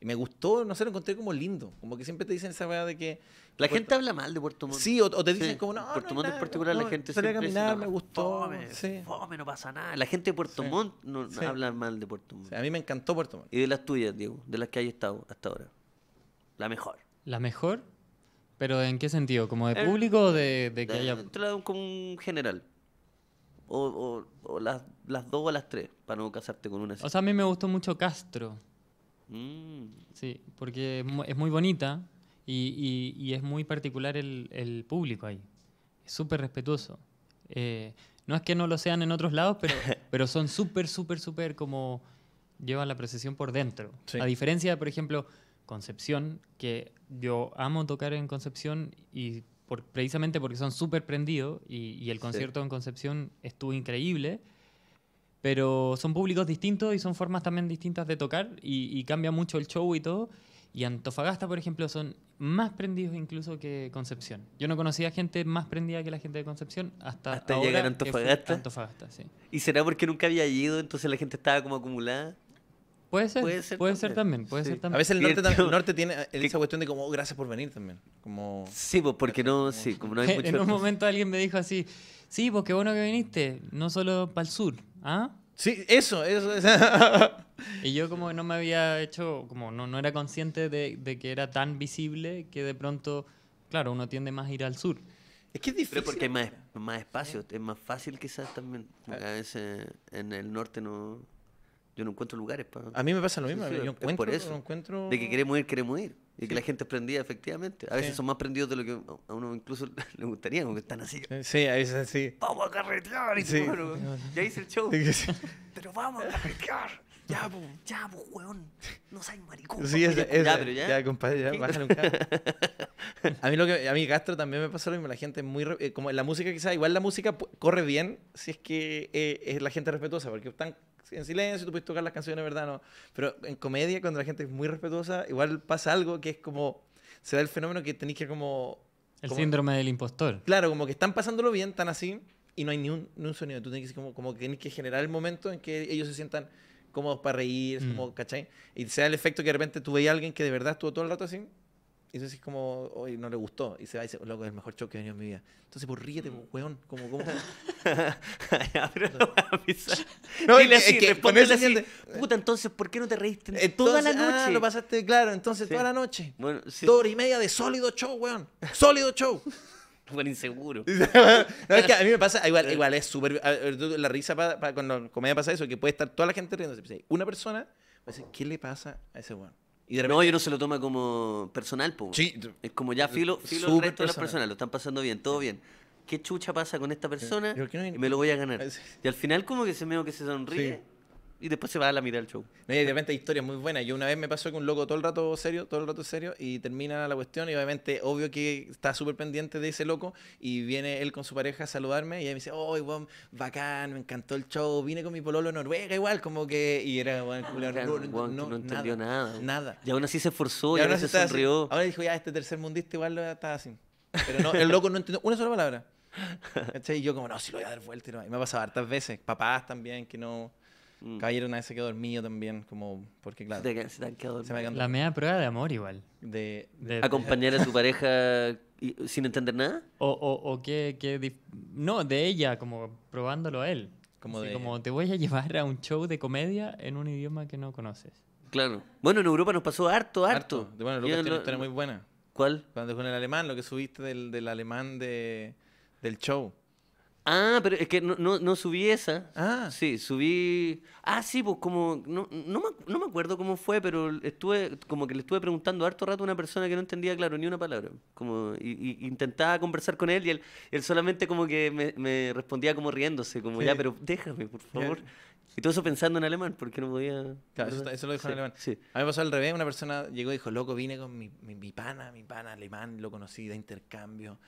Y me gustó, no sé, lo encontré como lindo. Como que siempre te dicen esa weá de que. La gente habla mal de Puerto Montt. Sí, o, te dicen como, no. Puerto Montt en particular, la gente me gustó. no pasa nada. La gente de Puerto Montt no habla mal de Puerto Montt. a mí me encantó Puerto Montt. Y de las tuyas, Diego, de las que hay estado hasta ahora. La mejor. ¿La mejor? ¿Pero en qué sentido? ¿Como de eh, público o de, que haya.? Te como un general. O, o, las, las, dos o las tres, para no casarte con una. O sea, a mí me gustó mucho Castro. Mm. Sí, porque es muy, bonita y, es muy particular el, público ahí. Es súper respetuoso. Eh, no es que no lo sean en otros lados, pero, son súper, súper, súper como llevan la procesión por dentro. A diferencia, por ejemplo, Concepción, que yo amo tocar en Concepción y precisamente porque son súper prendidos y, el concierto en Concepción estuvo increíble pero son públicos distintos y son formas también distintas de tocar y, cambia mucho el show y todo. Y Antofagasta, por ejemplo, son más prendidos incluso que Concepción. Yo no conocía gente más prendida que la gente de Concepción hasta, llegar a Antofagasta. ¿Y será porque nunca había ido, entonces la gente estaba como acumulada? Puede ser, puede ser, también, puede ser también. A veces el norte, tiene esa cuestión de como, gracias por venir también. Como, sí, pues porque no, no hay mucho... En un momento alguien me dijo así, sí, pues qué bueno que viniste, no solo para el sur, ¿Ah? Sí, eso, eso. y yo como no me había hecho, como no, no era consciente de, de, que era tan visible que de pronto, claro, uno tiende más a ir al sur. Es que es difícil. porque hay más, más espacio, es más fácil quizás también. Ah. A veces en el norte no... Yo no encuentro lugares para... A mí me pasa lo mismo, yo encuentro, por eso, encuentro... De que queremos ir, queremos ir. Y que la gente es prendida, efectivamente. A veces son más prendidos de lo que a uno incluso le gustaría, que están así. Eh, sí, a veces sí. Vamos a carretear, y bueno, ya hice el show. Pero vamos a carretear. Ya, pues, ya, pues, weón. No seas maricón. Sí, es, ya, pero ya. compadre, ya, bájale un carro. a mí lo que a mí Castro también me pasa lo mismo, la gente es muy eh, como la música quizás, igual la música corre bien si es que eh, es la gente respetuosa, porque están en silencio, tú puedes tocar las canciones, ¿verdad? No. Pero en comedia, cuando la gente es muy respetuosa, igual pasa algo que es como, se da el fenómeno que tenéis que como... El síndrome del impostor. Claro, como que están pasándolo bien, tan así, y no hay ni un, ni un sonido. Tú tenés que, como, como que tenés que generar el momento en que ellos se sientan cómodos para reír, mm. como, ¿cachai? Y sea el efecto que de repente tú veías a alguien que de verdad estuvo todo el rato así, y entonces es como, hoy no le gustó. Y se va y dice, loco, es el mejor show que he venido en mi vida. Entonces, pues ríete, mm. pues, weón. Como, cómo? no y a así, eh. Puta, entonces, ¿por qué no te reíste toda la ah, noche? lo pasaste, claro, entonces toda la noche. Dos horas y media de sólido show, weón. Sólido show. fue inseguro. no, es que a mí me pasa, igual, eh. igual es súper. La risa para, la cuando comedia pasa eso, que puede estar toda la gente riéndose. Una persona, va ¿qué le pasa a ese weón? Y de repente, no, yo no se lo toma como personal, Es como ya filo, filo el resto personal. personas, lo están pasando bien, todo bien. ¿Qué chucha pasa con esta persona? y me lo voy a ganar. Y al final como que se me que se sonríe y después se va a la mitad del show. No, y de repente hay historias muy buenas. Yo una vez me pasó que un loco todo el rato serio, todo el rato serio, y termina la cuestión, y obviamente, obvio que está súper pendiente de ese loco, y viene él con su pareja a saludarme, y ella me dice, oh, igual, bacán, me encantó el show, vine con mi pololo Noruega, igual, como que... Y era, bueno, el no, no, no, entendió nada. Nada. nada. Y aún así se esforzó, y, aún así se sonrió. Ahora dijo, ya, este tercer mundista igual lo está así. Pero no, el loco no entendió una sola palabra. Y yo como, no, si lo voy a dar vuelta. Y, y me ha pasado hartas veces. Papás también, que no cayeron mm. Caballero ese vez se quedó dormido también, como, porque claro. Se, se, quedado la media prueba de amor igual. De, acompañar a su pareja sin entender nada. O, o, que, no, de ella, como probándolo a él. Como, de... como te voy a llevar a un show de comedia en un idioma que no conoces. Claro. Bueno, en Europa nos pasó harto, harto. Bueno, Lucas tiene una historia muy buena. ¿Cuál? Cuando con el alemán, lo que subiste del, del alemán de, del show. Ah, pero es que no, no, subí esa. Ah. Sí, subí. Ah, sí, pues como. No, no, me, acuerdo cómo fue, pero estuve. Como que le estuve preguntando harto rato a una persona que no entendía, claro, ni una palabra. Como. Y, intentaba conversar con él y él, él solamente como que me, respondía como riéndose, como ya, pero déjame, por favor. Y todo eso pensando en alemán, porque no podía. eso, lo dijo en alemán. A mí me pasó al revés, una persona llegó y dijo, loco, vine con mi, mi, pana, mi pana alemán, lo conocí de intercambio,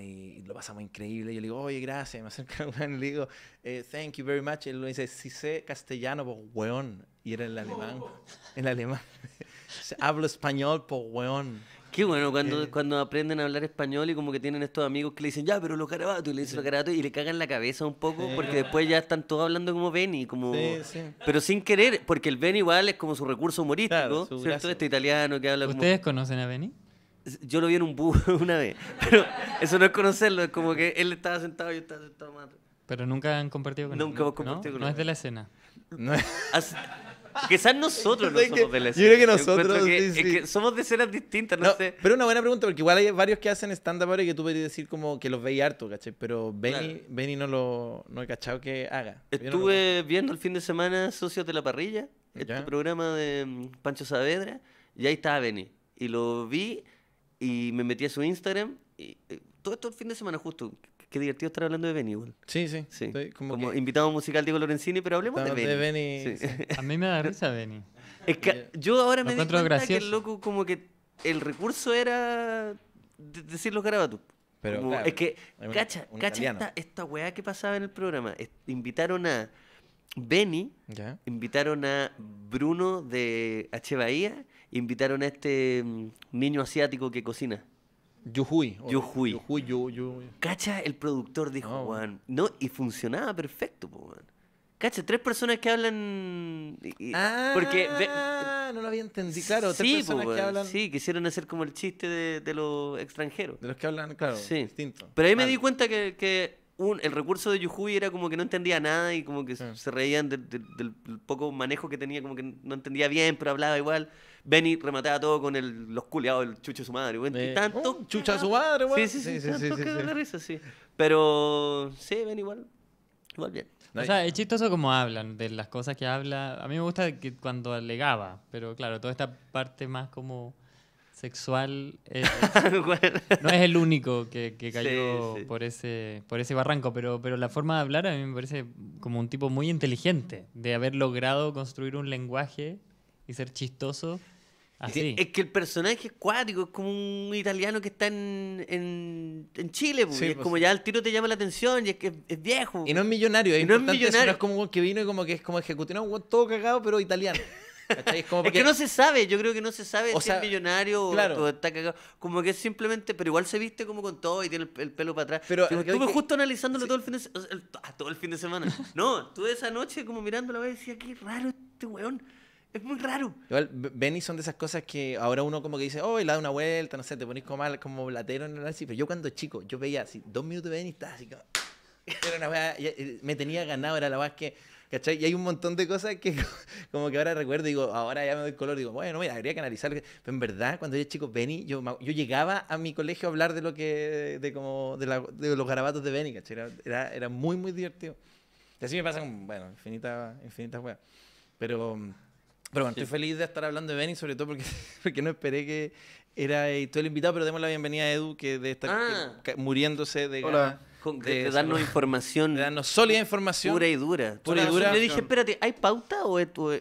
y, lo pasamos increíble. Y yo le digo, oye, gracias, me me al y le digo, eh, thank you very much. Y él me dice, si sé castellano, pues weón. Y era el alemán, oh. el alemán. Hablo español, pues weón. Qué bueno cuando, eh. cuando aprenden a hablar español y como que tienen estos amigos que le dicen, ya, pero los carabatos, y le dicen los carabatos y le cagan la cabeza un poco porque después ya están todos hablando como Benny, como... pero sin querer, porque el Benny igual es como su recurso humorístico, ¿cierto? Este italiano que habla ¿Ustedes conocen a Benny? Yo lo vi en un bus una vez, pero eso no es conocerlo, es como que él estaba sentado y yo estaba sentado más. Pero nunca han compartido con él. Nunca hemos compartido con él. No es de la escena. No Quizás nosotros no somos de la escena. Yo creo que nosotros. sí, sí. somos de escenas distintas, no, sé. Pero una buena pregunta, porque igual hay varios que hacen stand-up y que tú puedes decir como que los veis harto, caché Pero Benny, no lo no he cachado que haga. Estuve viendo el fin de semana Socios de la Parrilla, este programa de mm, Pancho Saavedra, y ahí estaba Benny. Y lo vi y me metí a su Instagram. Y, eh, todo esto el fin de semana justo, Qué divertido estar hablando de Benny, igual. Sí, sí. sí. como, invitado musical Diego Lorenzini, pero hablemos de Benny. De Benny A mí me da risa Benny. Es que yo ahora me di cuenta que el loco como que el recurso era decir los garabatos. Pero es que, cacha, cacha esta, esta, weá que pasaba en el programa. invitaron a Benny, invitaron a Bruno de H. Bahía, invitaron a este mm, niño asiático que cocina. Yujuy. Yujuy. Yuhui, Yuhui. Cacha, el productor dijo, Juan. No, y funcionaba perfecto, po, Cacha, tres personas que hablan. ah, porque no lo había entendido. Claro, sí, tres personas Sí, quisieron hacer como el chiste de, los extranjeros. De los que hablan, claro, Pero ahí me ah. di cuenta que, un, el recurso de Yujuy era como que no entendía nada y como que se reían del poco manejo que tenía, como que no entendía bien, pero hablaba igual. Benny y todo con el, los culiados el chucho de su madre, chucho tanto. Oh, chucha a su madre, güey. Sí, sí, sí. sí, sí risa, sí. Pero sí, ven igual. Igual bien. O sea, es chistoso como hablan, de las cosas que habla. A mí me gusta cuando alegaba, pero claro, toda esta parte más como sexual eh, no es el único que, cayó por ese por ese barranco pero pero la forma de hablar a mí me parece como un tipo muy inteligente de haber logrado construir un lenguaje y ser chistoso es que el personaje es cuático, es como un italiano que está en, en, Chile, pues, es pues como ya el tiro te llama la atención, y es que es, viejo. Y no es millonario, es, no es como que vino y como que es como ejecutivo, todo cagado, pero italiano. Es, que no se sabe, yo creo que no se sabe si es millonario o, está cagado. Como que es simplemente, pero igual se viste como con todo y tiene el, pelo para atrás. Pero estuve justo analizándolo todo, el fin de, ah, todo el fin de semana. no, estuve esa noche como mirándolo y decía, qué raro este weón. Es muy raro. Igual, Benny son de esas cosas que ahora uno como que dice, oh, y da una vuelta, no sé, te pones como, mal, como latero en el análisis. Pero yo cuando chico, yo veía así, dos minutos de Benny, estaba así como... Era una me tenía ganado, era la weá que... ¿Cachai? Y hay un montón de cosas que como que ahora recuerdo, digo, ahora ya me doy color, digo, bueno, mira, habría que analizar. Pero en verdad, cuando yo era chico Benny, yo, yo llegaba a mi colegio a hablar de lo que, de como, de, los garabatos de Benny, ¿cachai? Era, era, muy, muy divertido. Y así me pasan, bueno, infinitas, infinitas weas. Pero... Mm, pero bueno, estoy feliz de estar hablando de Benny, sobre todo porque, porque no esperé que era eh, todo el invitado, pero demos la bienvenida a Edu, que está estar ah. muriéndose de de, darnos información. De darnos sólida información. Pura y dura. y Le dije, espérate, ¿hay pauta o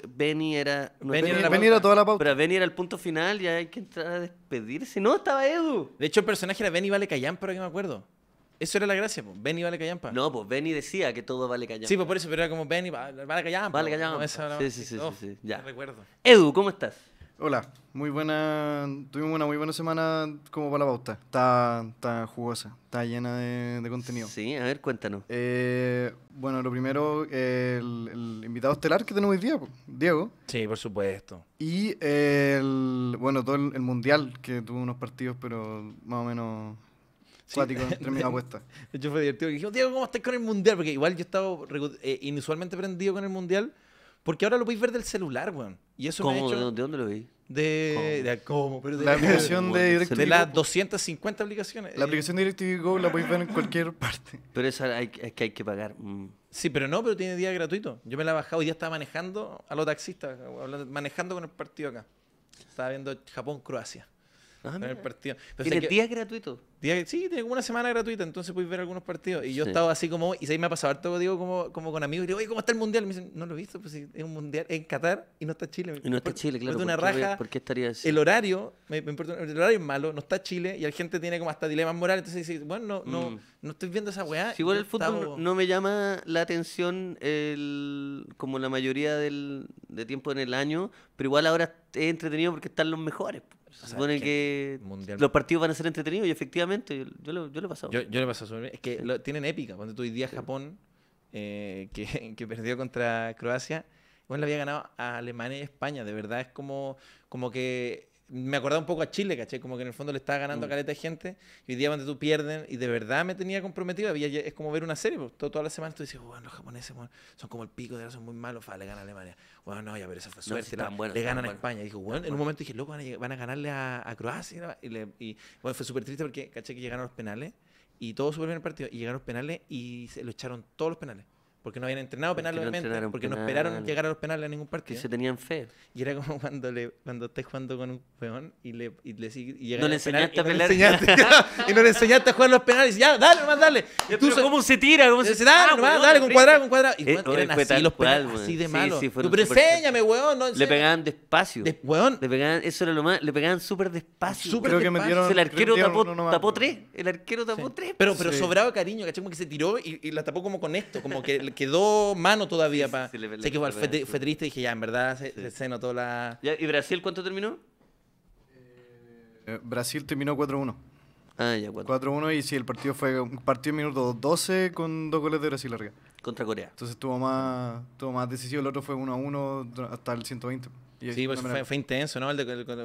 Benny era... Benny, era, era, toda la pauta. Pero Benny era el punto final y hay que entrar a despedirse. No, estaba Edu. De hecho, el personaje era Benny Vale Cayán, pero que me acuerdo. Eso era la gracia, pues. Benny vale callampa. No, pues Benny decía que todo vale callampa. Sí, pues por eso, pero era como Benny vale callampa. Vale callampa. sí, sí, sí, oh, sí, sí, Ya. recuerdo. Edu, ¿cómo estás? Hola, muy buena, tuvimos una muy buena semana como para la pauta. Está, está jugosa, está llena de, contenido. Sí, a ver, cuéntanos. Eh, bueno, lo primero, el, invitado estelar que tenemos hoy día, pues, Diego. Sí, por supuesto. Y el, bueno, todo el mundial que tuvo unos partidos, pero más o menos Cuático, sí. apuesta. De hecho, fue divertido. dijo Diego, ¿cómo estás con el mundial? Porque igual yo estaba eh, inusualmente prendido con el mundial, porque ahora lo podéis ver del celular, weón. Y eso ¿Cómo? Me ¿De dónde lo veis? De, ¿Cómo? la, aplicación de las 250 aplicaciones. La eh, aplicación de Go la podéis ver en cualquier parte. Pero esa hay, es que hay que pagar. Mm. Sí, pero no, pero tiene día gratuito. Yo me la he bajado. y ya estaba manejando a los taxistas, manejando con el partido acá. Estaba viendo Japón-Croacia el ah, partido. ¿Tienes días gratuitos? Día, sí, tiene como una semana gratuita, entonces puedes ver algunos partidos. Y yo estaba así como, y se me ha pasado harto, digo, como, con amigos, y digo, oye, ¿cómo está el mundial? me dicen, no lo he visto, pues es un mundial en Qatar y no está Chile. Y no está Chile, claro. Una raja, ¿Por qué estaría El horario, el horario es malo, no está Chile, y la gente tiene como hasta dilemas morales, entonces dice, bueno, no, no, mm. estoy viendo esa weá. Si igual el fútbol no me llama la atención como la mayoría del, de tiempo en el año, pero igual ahora es entretenido porque están los mejores se supone que, los partidos van a ser entretenidos y efectivamente, yo, lo, he pasado. Yo, yo lo he pasado Es que lo, tienen épica. Cuando tú día Japón, eh, que, que, perdió contra Croacia, bueno, le había ganado a Alemania y España. De verdad, es como, como que me acordaba un poco a Chile, ¿caché? Como que en el fondo le estaba ganando a mm. caleta de gente y hoy día cuando tú pierden y de verdad me tenía comprometido, había, es como ver una serie, porque todo, todas las semanas tú dices, bueno, los japoneses son como el pico de ahora, son muy malos, le a Alemania. Bueno, no, ya, ver, esa fue suerte, le ganan a España. Y dijo, en un momento dije, loco, van a, ganarle a, Croacia. Y, bueno, fue súper triste porque, ¿Caché? Que llegaron los penales y todo súper bien el partido y llegaron los penales y se lo echaron todos los penales porque no habían entrenado porque obviamente, porque no esperaron llegar a los penales a ningún partido. Que se tenían fe. Y era como cuando le cuando estés jugando con un peón y le, y le y No le enseñaste a pelar. Y no, enseñaste, y a jugar los penales. Y ya, dale, nomás, dale. Y tú, ¿Cómo se tira? ¿Cómo se tira? Ah, dale, nomás, dale, con cuadrado, con cuadrado. Y eh, eran así los penales, así de sí, malo. tú, pero enséñame, weón. le pegaban despacio. De, weón. Le pegaban, eso era lo más, le pegaban súper despacio. Súper despacio. El arquero tapó tres. El arquero tapó tres. Pero sobraba cariño, ¿cachai? Como que se tiró y la tapó como con esto, como que quedó mano todavía para. sé que fue, triste y dije, ya, en verdad se, notó la. ¿Y Brasil cuánto terminó? Eh, Brasil terminó 4-1. Ah, ya, 4-1 y sí, el partido fue un partido en minuto 12 con dos goles de Brasil larga. Contra Corea. Entonces estuvo más, tuvo más decisivo, el otro fue 1-1 hasta el 120. sí, pues, fue, intenso, ¿no?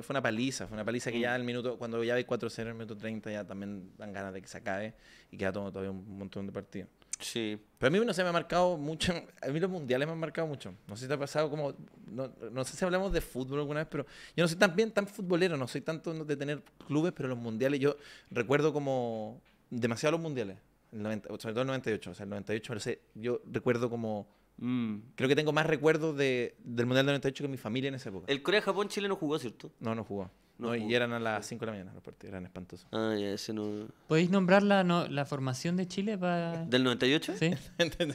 fue una paliza, fue una paliza que ya el mm. minuto, cuando ya ve 4-0 en el minuto 30 ya también dan ganas de que se acabe y queda todavía un montón de partidos Sí. Pero a mí no se me ha marcado mucho. A mí los mundiales me han marcado mucho. No sé si te ha pasado como. No, sé si hablamos de fútbol alguna vez, pero yo no soy tan bien, tan futbolero. No soy tanto de tener clubes, pero los mundiales yo recuerdo como. Demasiado los mundiales. El sobre todo el 98. O sea, el 98, yo recuerdo como. Mm. Creo que tengo más recuerdos de, del mundial del 98 que mi familia en esa época. El Corea-Japón-Chile no jugó, ¿cierto? No, no jugó. No, y eran a las 5 de la mañana los partidos, eran espantosos. Ah, ese no. ¿Podéis nombrar la, no, la formación de Chile para. ¿Del 98? Sí. Intentemos,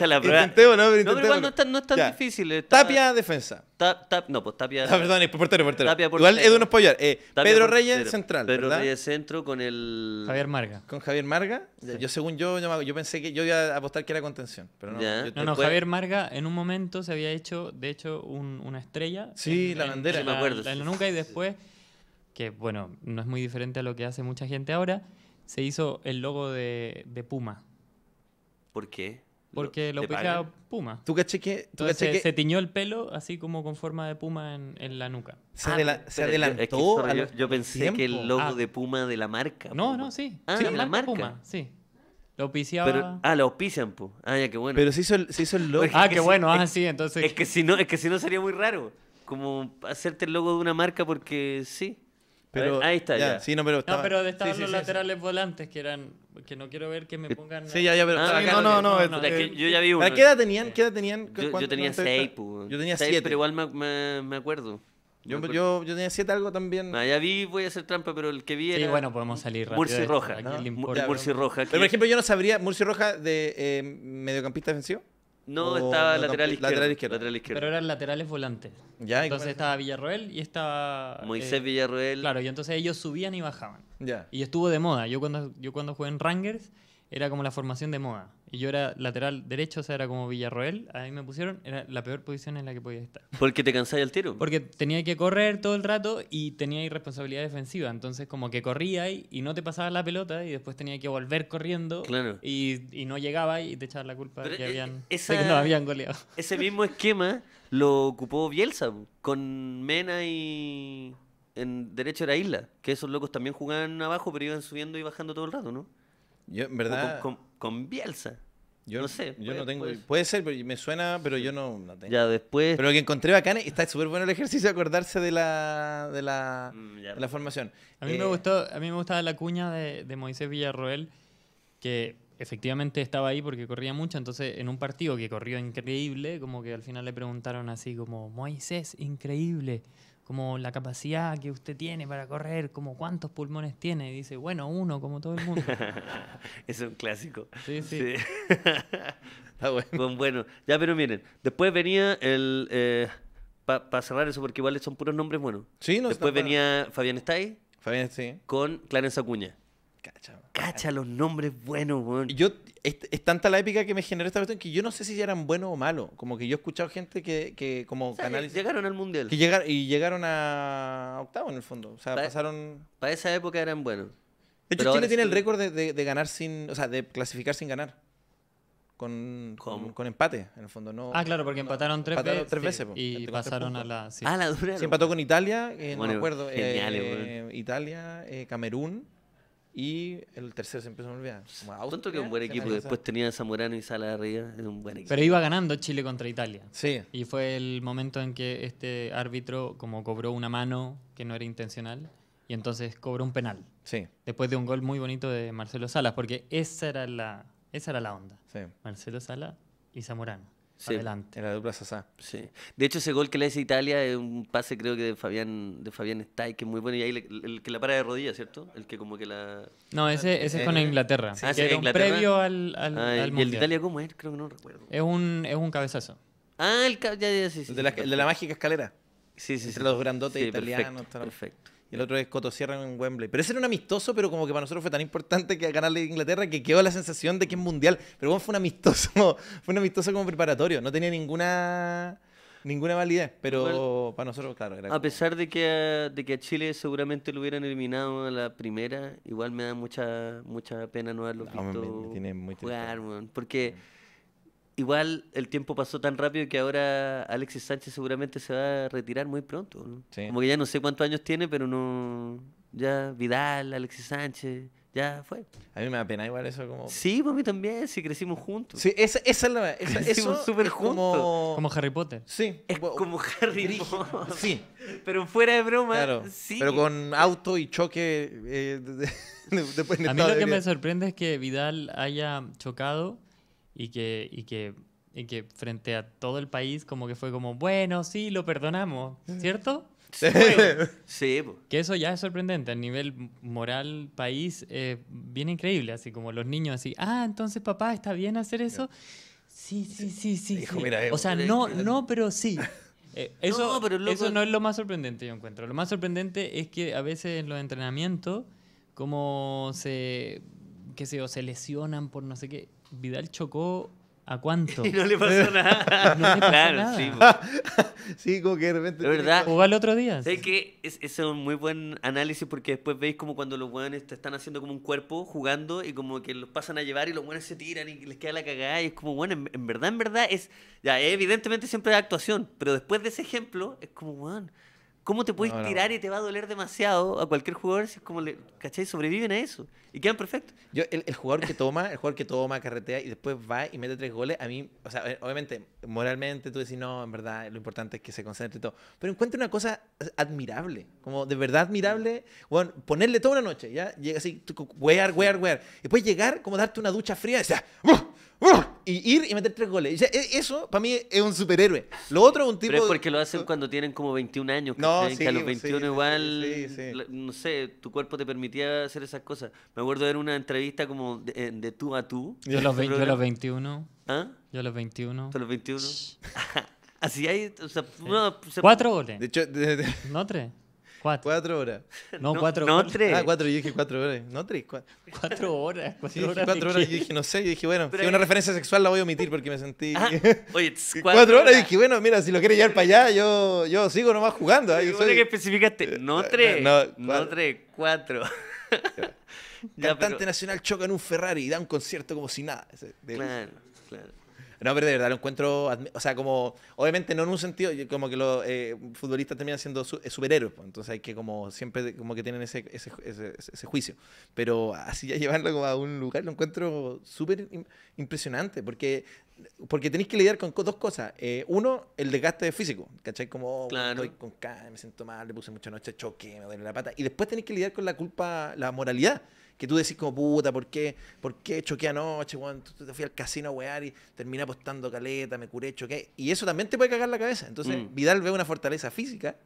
no, pero igual no es tan, no es tan difícil. Tapia, defensa. Tap, no, pues Tapia. Ah, perdón, portero, portero. Tapia portero. Igual Edu nos eh, Pedro Reyes, central. Pedro Reyes, centro con el. Javier Marga. Con Javier Marga. Yo, según yo, yo pensé que yo iba a apostar que era contención. Pero no. no, Javier Marga en un momento se había hecho, de hecho, una estrella. Sí, la bandera. me acuerdo. La, nunca y después, que bueno, no es muy diferente a lo que hace mucha gente ahora, se hizo el logo de, de Puma. ¿Por qué? Porque lo pica Puma. ¿Tú caché que? Se tiñó el pelo así como con forma de Puma en, la nuca. Se, ah, adelantó. yo, pensé que el logo ah. de Puma de la marca. No, no, sí. Ah, de la marca. Puma, sí. Lo auspiciaba. ah, lo auspician, pues. Ah, ya, qué bueno. Pero se hizo el, se hizo el logo. ah, qué bueno, ah, sí, entonces. Es que, si no, es que si no sería muy raro. Como hacerte el logo de una marca porque sí. Pero, ahí está, ya. Sí, no, pero estaba... pero de los laterales volantes que eran. Que no quiero ver que me eh, pongan. Sí, ya, ya, pero. Ah, no, no, no. no, eh, yo ya vi uno. ¿a qué edad tenían? ¿Qué edad tenían? Yo, pues, tenía seis, Yo tenía siete. Pero igual me, acuerdo. Yo, yo, yo, tenía siete algo también. Ah, ya vi, voy a hacer trampa, pero el que vi era. Sí, bueno, podemos salir rápido. Murci Roja. ¿no? Murci Roja. Pero, por ejemplo, yo no sabría. Murci Roja de eh, mediocampista defensivo. No, estaba lateral, izquierdo, Pero eran laterales volantes. Ya, entonces estaba Villarroel y estaba. Moisés eh, Villarroel. Claro, y entonces ellos subían y bajaban. Ya. Y estuvo de moda. Yo cuando, yo cuando jugué en Rangers era como la formación de moda. Y yo era lateral derecho, o sea, era como Villarroel. Ahí me pusieron, era la peor posición en la que podía estar. ¿Porque te cansáis el tiro? Porque tenía que correr todo el rato y tenía irresponsabilidad defensiva. Entonces, como que corría y, no te pasaba la pelota y después tenía que volver corriendo. Claro. Y, no llegaba y te echabas la culpa de que, e-, habían, habían goleado. Ese mismo esquema lo ocupó Bielsa con Mena y. En derecho era Isla, que esos locos también jugaban abajo, pero iban subiendo y bajando todo el rato, ¿no? Con, Bielsa. Yo no sé. Yo puede, no tengo. Puede. ser, pero me suena, pero yo no, no tengo. Ya después. Pero lo que encontré bacán está súper bueno el ejercicio de acordarse de la, mm, de la, formación. A mí, me eh, gustó, a mí me gustaba la cuña de, de Moisés Villarroel, que efectivamente estaba ahí porque corría mucho, entonces en un partido que corrió increíble, como que al final le preguntaron así como, Moisés, increíble, como la capacidad que usted tiene para correr, como cuántos pulmones tiene. Y dice, bueno, uno, como todo el mundo. es un clásico. Sí, sí. Está bueno. Bueno, Ya, pero miren, después venía el... Eh, para cerrar eso, porque igual son puros nombres bueno Sí, no Después venía Fabián Stay. Fabián, sí. Con Clarence Acuña. Cacha, los nombres buenos, Yo, es, tanta la épica que me generó esta cuestión que yo no sé si eran buenos o malos. Como que yo he escuchado gente que, como Llegaron al mundial. Que y llegaron a octavo en el fondo. O sea, pasaron. Para esa época eran buenos. De hecho, Chile tiene el récord de, ganar sin. O sea, de clasificar sin ganar. Con, con, empate, en el fondo. no Ah, claro, porque empataron tres, veces. y pasaron a la. Ah, la dura. Se empató con Italia, eh, no eh, Italia, eh, Camerún. Y el tercero se empezó a olvidar Tanto que un buen equipo. Después tenía Zamorano y Sala arriba. un buen equipo. Pero iba ganando Chile contra Italia. Sí. Y fue el momento en que este árbitro, como cobró una mano que no era intencional, y entonces cobró un penal. Sí. Después de un gol muy bonito de Marcelo Salas, porque esa era la, esa era la onda. Sí. Marcelo Salas y Zamorano adelante. la dupla Sí. De hecho, ese gol que le hace Italia es un pase, creo que de Fabián, de Fabián que es muy bueno. Y ahí el que la para de rodillas, ¿cierto? El que como que la. No, ese, ese es con eh, Inglaterra. Sí. que era previo al, ah, al, ¿Y el de Italia cómo es? Creo que no recuerdo. Es un, es un cabezazo. Ah, el, ya, ya, sí, sí, de, la, de la mágica escalera. Sí, sí. Entre los grandotes italianos. Perfecto. perfecto. Y el otro es Coto en Wembley. Pero ese era un amistoso, pero como que para nosotros fue tan importante que ganarle a Inglaterra que quedó la sensación de que es mundial. Pero bueno, fue un amistoso, fue un amistoso como preparatorio. No tenía ninguna ninguna validez, pero para nosotros, claro. Era a pesar de que, de que a Chile seguramente lo hubieran eliminado a la primera, igual me da mucha mucha pena no haberlo visto tiene muy jugar, porque igual el tiempo pasó tan rápido que ahora Alexis Sánchez seguramente se va a retirar muy pronto. Como que ya no sé cuántos años tiene, pero no. Ya Vidal, Alexis Sánchez, ya fue. A mí me da pena igual eso como... Sí, pues a mí también, si crecimos juntos. Sí, esa, es la... Como... como... Harry Potter. Sí. como Harry Potter. Sí. Pero fuera de broma, Pero con auto y choque... Eh, a mí lo que me sorprende es que Vidal haya chocado y que, y que, y que frente a todo el país como que fue como, bueno, sí, lo perdonamos, mm. ¿cierto? Sí, sí. Que eso ya es sorprendente. A nivel moral, país, eh, bien increíble. Así como los niños, así, ah, entonces papá, ¿está bien hacer eso? Sí, sí, sí, sí. o sea, eh, no, eh, no, pero sí. Eh, eso, no, eso no es lo más sorprendente, yo encuentro. Lo más sorprendente es que a veces en los entrenamientos, como se, qué sé yo, se lesionan por no sé qué. Vidal chocó ¿A cuánto? Y no le pasó nada. no le pasó claro, nada. sí. sí, como que de repente. verdad. Jugó al otro día. Sé que es, es, un muy buen análisis porque después veis como cuando los buenos están haciendo como un cuerpo jugando y como que los pasan a llevar y los buenos se tiran y les queda la cagada. Y es como, bueno, en, verdad, en verdad es. Ya, evidentemente siempre hay actuación, pero después de ese ejemplo, es como, bueno. ¿Cómo te puedes tirar y te va a doler demasiado a cualquier jugador si es como le, ¿cachai? Sobreviven a eso y quedan perfectos. Yo, el, jugador que toma, el jugador que toma, carretea y después va y mete tres goles, a mí, o sea, eh, obviamente, moralmente tú decís, no, en verdad, lo importante es que se concentre y todo. Pero encuentra una cosa eh, admirable, como de verdad admirable, bueno, ponerle toda una noche, ¿ya? Llega así, wear, wear, wear. Después llegar, como darte una ducha fría y decir, ah, ¡uh! y ir y meter tres goles. E, eso para mí es un superhéroe. Lo otro es un tipo. Pero es porque lo hacen ah. cuando tienen como 21 años. No, sí, a los 21 igual. no sé, tu cuerpo te permitía hacer esas cosas. Me acuerdo de ver una entrevista como de, tú a tú. Yo a los, este los 21. ¿Ah? Yo a los 21. ¿A los 21? Así hay. Cuatro goles. no tres. Cuatro. horas. No, cuatro no horas. tres. Ah, cuatro, yo dije cuatro horas. No tres, cuatro. horas. Cuatro horas. yo dije, no sé, yo dije, bueno, si una referencia sexual la voy a omitir porque me sentí. Ah, cuatro, horas. Y dije, bueno, mira, si lo quieres llevar para allá, yo, yo sigo nomás jugando. ¿eh? especificaste, no eh, tres. No, tres, cuatro. Cantante nacional choca en un Ferrari y da un concierto como si nada. Claro. No, pero de verdad lo encuentro. O sea, como. Obviamente no en un sentido. Como que los eh, futbolistas terminan siendo eh, superhéroes. Pues, entonces hay que, como siempre, como que tienen ese, juicio. Pero así ya llevarlo como a un lugar lo encuentro súper impresionante. Porque porque tenéis que lidiar con dos cosas. Eh, uno, el desgaste físico, ¿cachai? Como claro. estoy con cáncer, me siento mal, le puse mucha noche, choque, me duele la pata. Y después tenéis que lidiar con la culpa, la moralidad que tú decís como puta, ¿por qué, por qué choqué anoche, Te fui al casino a wear y terminé apostando caleta, me curé, choqué. Y eso también te puede cagar la cabeza. Entonces, mm. Vidal ve una fortaleza física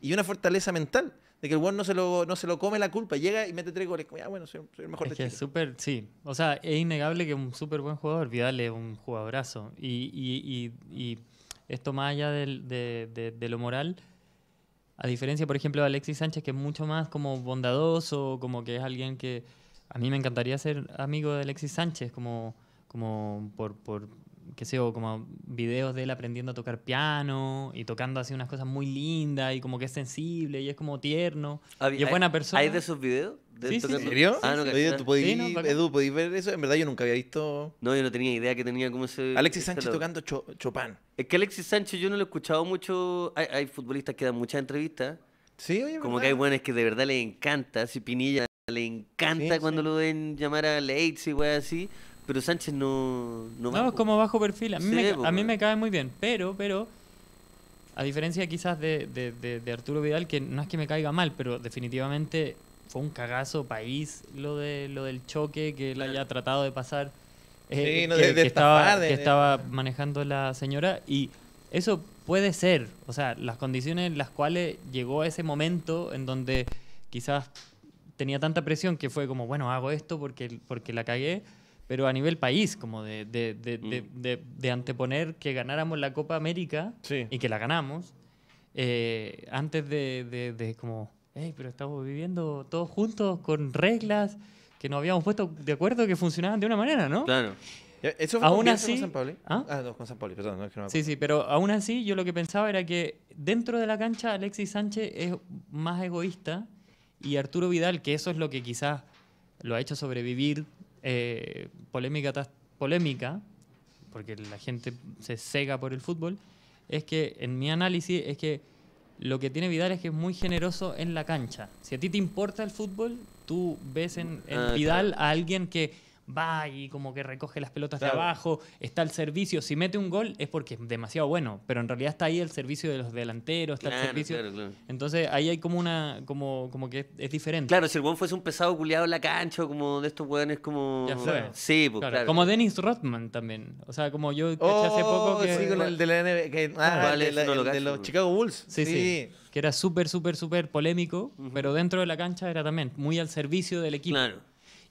y una fortaleza mental. De que el weón no se lo, no se lo come la culpa. Llega y mete tres goles. Ah, bueno, soy, el mejor es de que Es súper, sí. O sea, es innegable que es un súper buen jugador. Vidal es un jugadorazo. Y, esto más allá de lo moral... A diferencia, por ejemplo, de Alexis Sánchez, que es mucho más como bondadoso, como que es alguien que a mí me encantaría ser amigo de Alexis Sánchez, como, como por, por qué sé como videos de él aprendiendo a tocar piano y tocando así unas cosas muy lindas y como que es sensible y es como tierno ah, y es buena persona. ¿Hay de esos videos? sí, sí, ¿En Ah, no, no, Edu, ver eso? En verdad yo nunca había visto... No, yo no tenía idea que tenía como ese... Alexis Sánchez tocando Chopin. Es que Alexis Sánchez yo no lo he escuchado mucho. Hay, hay futbolistas que dan muchas entrevistas. Sí, oye, Como que hay buenas que de verdad le encanta. Si Pinilla le encanta cuando lo ven llamar a Leitz y weas así, pero Sánchez no... No, como bajo perfil. A mí, me, a mí me cae muy bien, pero, pero... A diferencia quizás de, Arturo Vidal, que no es que me caiga mal, pero definitivamente fue un cagazo país lo de lo del choque que él haya tratado de pasar. Eh, que, estaba, que estaba manejando la señora. Y eso puede ser. O sea, las condiciones en las cuales llegó a ese momento en donde quizás tenía tanta presión que fue como, bueno, hago esto porque, porque la cagué, pero a nivel país, como de, de, de, mm. anteponer que ganáramos la Copa América y que la ganamos, eh, antes de, como, pero estamos viviendo todos juntos con reglas que nos habíamos puesto de acuerdo que funcionaban de una manera, ¿no? Claro. Eso fue aún así, con San Pablo? ¿Ah? ah con San Pablo, perdón. sí, sí, pero aún así yo lo que pensaba era que dentro de la cancha Alexis Sánchez es más egoísta y Arturo Vidal, que eso es lo que quizás lo ha hecho sobrevivir eh, polémica tras polémica, porque la gente se cega por el fútbol, es que en mi análisis es que lo que tiene Vidal es que es muy generoso en la cancha. Si a ti te importa el fútbol, tú ves en, ah, Vidal a alguien que va y como que recoge las pelotas de abajo, está al servicio, si mete un gol es porque es demasiado bueno, pero en realidad está ahí el servicio de los delanteros, está servicio. Entonces ahí hay como una como como que es, diferente. Claro, si el buen fuese un pesado culiado en la cancha como de estos weones como Sí, pues, Como Dennis Rodman también, o sea, como yo oh, hace poco que sí, con el de la vale, los Chicago Bulls. sí. sí. que era súper, súper, súper polémico, pero dentro de la cancha era también muy al servicio del equipo. Claro.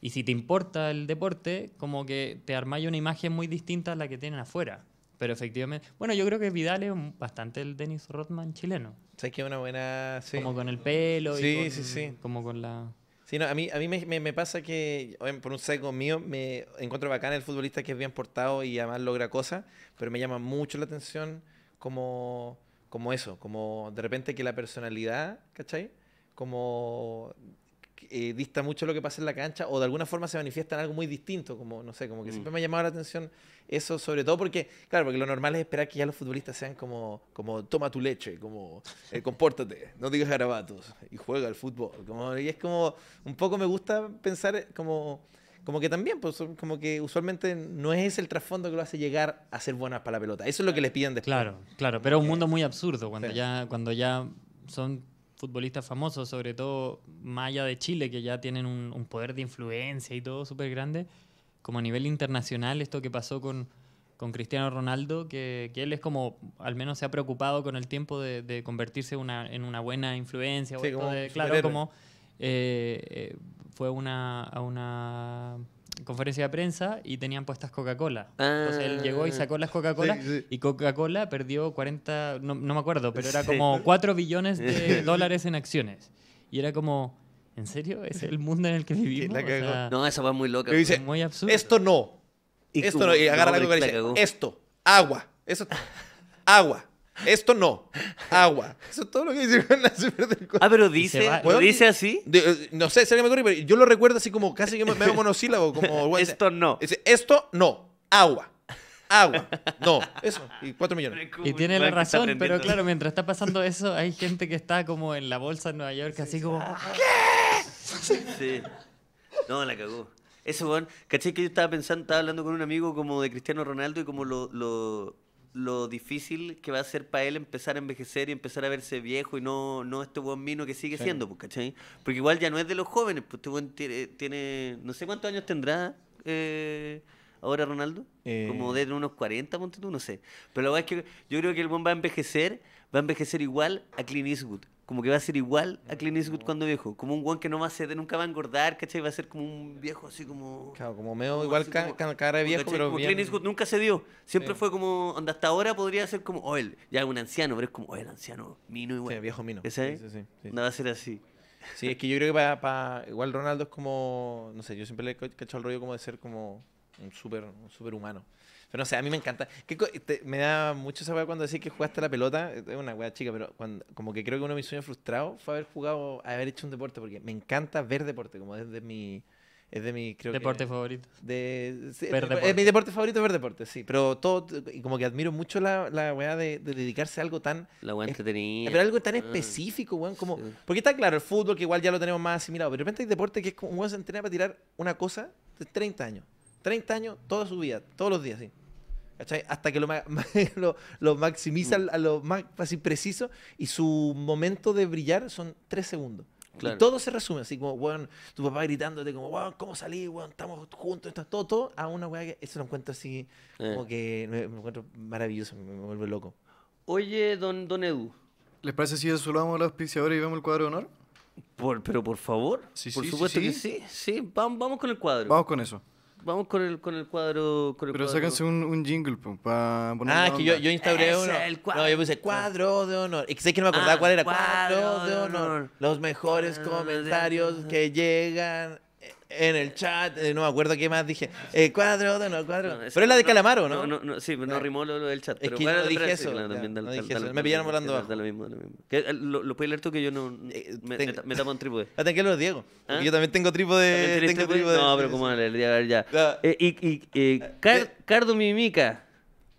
Y si te importa el deporte, como que te armáis una imagen muy distinta a la que tienen afuera. Pero efectivamente, bueno, yo creo que Vidal es bastante el Dennis Rodman chileno. ¿Sabes que una buena. Sí. Como con el pelo sí, y. Con, sí, sí. Como con la. Sí, no, a mí, a mí me, pasa que, por un seco mío, me encuentro bacán el futbolista que es bien portado y además logra cosas, pero me llama mucho la atención como, como eso, como de repente que la personalidad, ¿cachai? Como eh, dista mucho lo que pasa en la cancha o de alguna forma se manifiesta en algo muy distinto, como no sé, como que mm. siempre me ha llamado la atención eso, sobre todo porque, claro, porque lo normal es esperar que ya los futbolistas sean como, como toma tu leche, como eh, compórtate, no digas garabatos y juega al fútbol. Como, y es como, un poco me gusta pensar como, como que también, pues, como que usualmente no es ese el trasfondo que lo hace llegar a ser buenas para la pelota. Eso es lo que les piden después. Claro, claro, pero es un mundo muy absurdo cuando, ya, cuando ya son futbolistas famosos, sobre todo Maya de Chile, que ya tienen un, poder de influencia y todo súper grande, como a nivel internacional, esto que pasó con, con Cristiano Ronaldo, que, él es como, al menos se ha preocupado con el tiempo de, convertirse una, en una buena influencia. claro, como eh, eh, fue una, a una conferencia de prensa y tenían puestas Coca-Cola. Entonces él llegó y ah. sacó las Coca-Cola y Coca-Cola perdió 40, no, me acuerdo, pero era como 4 billones de dólares en acciones. Y era como, ¿en serio? ¿Es el mundo en el que vivimos? no, eso va muy loco. muy absurdo. Esto no. esto no. Y agarra la coca esto, agua. Eso, agua. Esto no. Agua. Eso es todo lo que hicieron las Ah, pero dice, ¿lo dice así? Eh, no sé, sería mejor, pero yo lo recuerdo así como casi que me, monosílabo. Como, Esto no. esto no. Agua. Agua. No. Eso. Y cuatro millones. Y tiene la razón, pero claro, mientras está pasando eso, hay gente que está como en la bolsa en Nueva York, así como... qué ah. ah". Sí. No, la cagó. Eso, weón, caché que yo estaba pensando, estaba hablando con un amigo como de Cristiano Ronaldo y como lo, lo difícil que va a ser para él empezar a envejecer y empezar a verse viejo y no, no este buen mino que sigue siendo, pues, Porque igual ya no es de los jóvenes, pues este buen tiene, no sé cuántos años tendrá eh, ahora Ronaldo, eh. como de unos 40, no sé. Pero la verdad es que yo creo que el buen va a envejecer, va a envejecer igual a Clint Eastwood como que va a ser igual a Clint Eastwood cuando viejo. Como un guan que no va a ser, nunca va a engordar, ¿cachai? Va a ser como un viejo así como. Claro, como medio igual cara de viejo, pero. Como Clint Eastwood nunca se dio. Siempre fue como. hasta ahora podría ser como. O oh, él, ya un anciano, pero es como. o oh, el anciano, mino igual. Sí, viejo mino. ¿Sabes? Sí, sí, Nada va a ser así. Sí, es que yo creo que para. igual Ronaldo es como. No sé, yo siempre le he cachado el rollo como de ser como. Un súper un super humano. Pero no sé, a mí me encanta. me da mucho esa cuando decís que jugaste la pelota. Es una weá chica, pero como que creo que uno de mis sueños frustrados fue haber jugado, haber hecho un deporte, porque me encanta ver deporte, como desde mi. Es de mi, creo Deporte favorito. De, es, mi deporte favorito ver deporte, sí. Pero todo, y como que admiro mucho la, la weá de, dedicarse a algo tan. La weá entretenida. Pero algo tan ah. específico, weón. Como, Porque está claro, el fútbol, que igual ya lo tenemos más asimilado. Pero de repente hay deporte que es como un weón se entrena para tirar una cosa de 30 años. 30 años, toda su vida, todos los días, sí. Hasta que lo, lo, lo maximiza mm. a lo más preciso y su momento de brillar son 3 segundos. Y todo se resume así como, tu papá gritándote como, weón, ¿cómo salí? estamos juntos, todo, todo. A una weá que eso lo encuentro así, eh. como que me, encuentro maravilloso, me, vuelve loco. Oye, don, don Edu. ¿Les parece si desolamos a los ahora y vemos el cuadro de honor? Por, pero por favor, por supuesto que sí, sí, vamos, vamos con el cuadro. Vamos con eso. Vamos con el, con el cuadro. Con Pero cuadro. un, un jingle pa Ah, que yo, yo instauré uno. No, yo puse cuadro de honor. Y sé que no me acordaba ah, cuál era. Cuadro, de honor. Los mejores comentarios que llegan en el chat, eh, no me acuerdo qué más dije. Eh, cuadro, no, cuadro. pero es la de Calamaro, ¿no? No, no, no sí, no eh, rimó lo, del chat. Es que no dije eso. Me pillaron volando abajo. Lo mismo, lo mismo. Que, eh, lo, puedes leer tú que yo no. Me, tengo, me tapo un trípode. Ah, que los Diego. ¿Ah? Yo también tengo trípode. tengo trípode? No, pero cómo leer, a ver ya. y, y ah, Car, Cardo Mimica.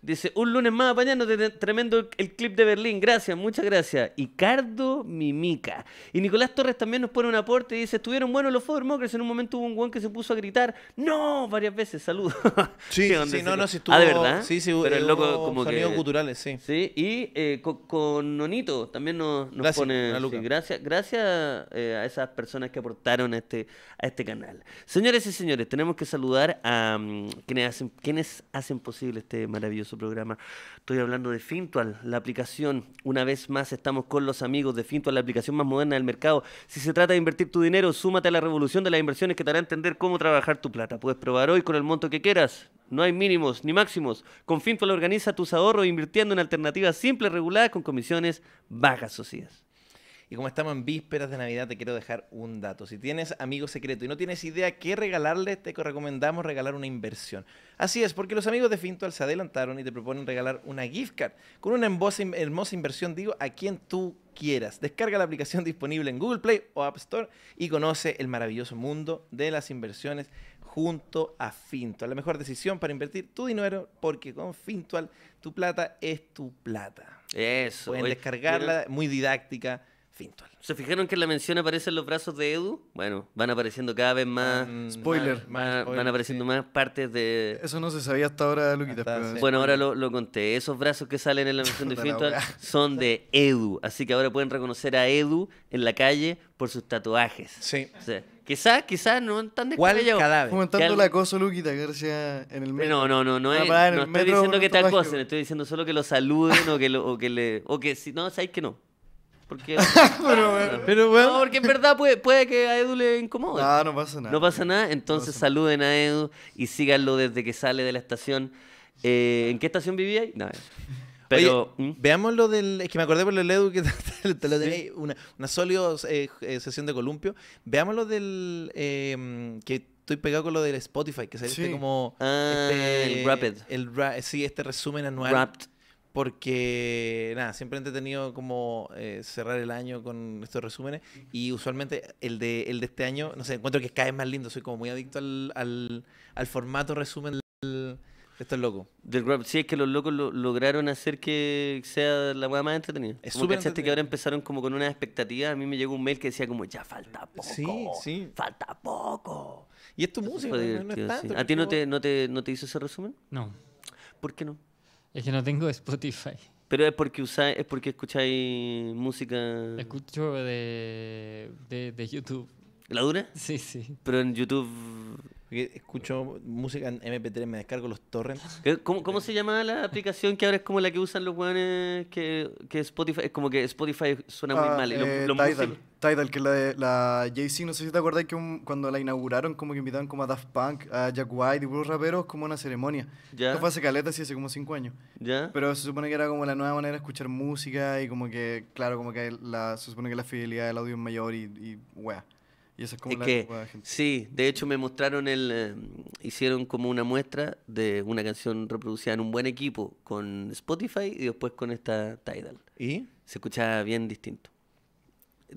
Dice, un lunes más mañana tremendo el clip de Berlín, gracias, muchas gracias. Ricardo Mimica. Y Nicolás Torres también nos pone un aporte y dice, estuvieron buenos los Four en un momento hubo un guan que se puso a gritar, no, varias veces, saludos. Sí, sí, no, no, si estuvo... Ah, de verdad. Sí, sí, Pero el loco como culturales, sí. Sí, y eh, con, Nonito también nos, pone... gracias gracias eh, a esas personas que aportaron a este, a este canal. Señores y señores, tenemos que saludar a mm, quienes, hacen, quienes hacen posible este maravilloso su programa. Estoy hablando de Fintual, la aplicación. Una vez más estamos con los amigos de Fintual, la aplicación más moderna del mercado. Si se trata de invertir tu dinero, súmate a la revolución de las inversiones que te hará entender cómo trabajar tu plata. Puedes probar hoy con el monto que quieras. No hay mínimos ni máximos. Con Fintual organiza tus ahorros invirtiendo en alternativas simples, reguladas, con comisiones bajas, socias. Y como estamos en vísperas de Navidad, te quiero dejar un dato. Si tienes amigos secreto y no tienes idea qué regalarle, te recomendamos regalar una inversión. Así es, porque los amigos de Fintual se adelantaron y te proponen regalar una gift card con una hermosa inversión, digo, a quien tú quieras. Descarga la aplicación disponible en Google Play o App Store y conoce el maravilloso mundo de las inversiones junto a Fintual. La mejor decisión para invertir tu dinero porque con Fintual tu plata es tu plata. Eso. Pueden descargarla, muy didáctica ¿Se fijaron que en la mención aparecen los brazos de Edu? Bueno, van apareciendo cada vez más. spoiler, van apareciendo más partes de. Eso no se sabía hasta ahora, Bueno, ahora lo, conté. Esos brazos que salen en la mención de Fintual son de Edu. Así que ahora pueden reconocer a Edu en la calle por sus tatuajes. Sí. Quizás, quizás no tan descabellado. Comentando el Luquita, en el No, no, no, no, ah, no estoy diciendo que te acosen, estoy diciendo solo que lo saluden o que, o que le. O que si no, sabéis que no. Porque, pero, en verdad puede, puede, que a Edu le incomode. No, no pasa nada. No pasa nada, entonces saluden a Edu y síganlo desde que sale de la estación. Eh, ¿En qué estación vivía? No, pero ¿mm? veamos lo del. Es que me acordé por el Edu que te, lo tenéis. Una, sólida eh, eh, sesión de columpio. Veamos lo del. Em, que estoy pegado con lo del Spotify, que saliste como. Ah, este el Rapid. sí, este resumen anual porque nada, siempre he tenido como eh, cerrar el año con estos resúmenes y usualmente el de, el de este año, no sé, encuentro que cada vez más lindo, soy como muy adicto al, formato resumen de esto es loco. Del sí, es que los locos lograron hacer que sea la weá más entretenida. Es súper interesante que ahora empezaron como con una expectativa. A mí me llegó un mail que decía como, ya falta poco. Sí, sí. Falta poco. Y esto música, no, es tanto. ¿A ti no te, no, no te hizo ese resumen? No. ¿Por qué no? Es que no tengo Spotify. Pero es porque es porque escucháis música. Escucho de, de, de YouTube. ¿La dura? Sí, sí. Pero en YouTube porque escucho música en MP3, me descargo los torrents. ¿Cómo, ¿Cómo, se llama la aplicación que ahora es como la que usan los weones que, que Spotify? Es como que Spotify suena muy ah, mal. Eh, Tidal, Tidal, que la, de, la Jay-Z, no sé si te acuerdas que cuando la inauguraron, como que invitaron como a Daft Punk, a Jack White y puros raperos, como una ceremonia. Ya. fue hace caleta, sí, hace como cinco años. Ya. Pero se supone que era como la nueva manera de escuchar música y como que, claro, como que la, se supone que la fidelidad del audio es mayor y, y wea. ¿Y eso es como que, Sí, de hecho me mostraron el. Eh, hicieron como una muestra de una canción reproducida en un buen equipo con Spotify y después con esta Tidal. ¿Y? Se escucha bien distinto.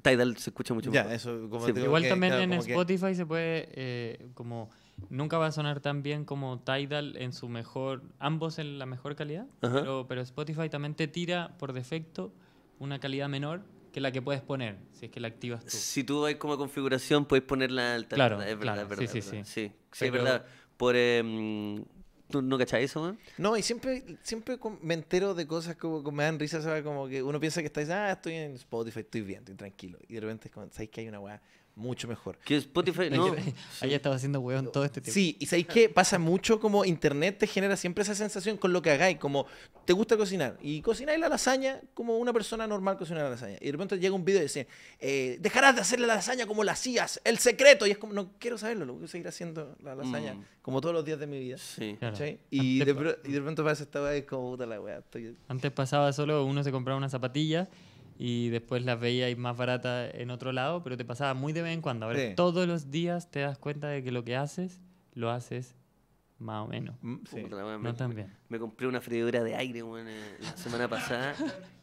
Tidal se escucha mucho mejor. igual también en Spotify se puede eh, como nunca va a sonar tan bien como Tidal en su mejor ambos en la mejor calidad pero, pero, Spotify también te tira por defecto una calidad menor que la que puedes poner, si es que la activas tú. Si tú vais como configuración, puedes ponerla alta. Claro, es verdad, claro. verdad, sí, verdad. sí, sí, sí. es verdad. Por, em, ¿Tú no cacháis eso, man? No, y siempre, siempre me entero de cosas como que me dan risa, ¿sabes? Como que uno piensa que estáis, ah, estoy en Spotify, estoy bien, estoy tranquilo. Y de repente es que hay una weá? Mucho mejor. Que Spotify, no. Allá estaba haciendo hueón todo este tiempo. Sí, y sabéis que pasa mucho como internet te genera siempre esa sensación con lo que hagáis, como te gusta cocinar y cocináis la lasaña como una persona normal cocina la lasaña. Y de repente llega un video y dice, eh, dejarás de hacer la lasaña como la hacías, el secreto. Y es como, no quiero saberlo, lo voy a seguir haciendo la lasaña mm. como todos los días de mi vida. Sí. Y, de, y, de, repente pasa esta como puta la hueá! Antes pasaba solo uno se compraba una zapatilla y después las veías más barata en otro lado, pero te pasaba muy de vez en cuando. Ahora todos los días te das cuenta de que lo que haces, lo haces más o menos. Mm, sí. me, compré una freidora de aire eh, la semana pasada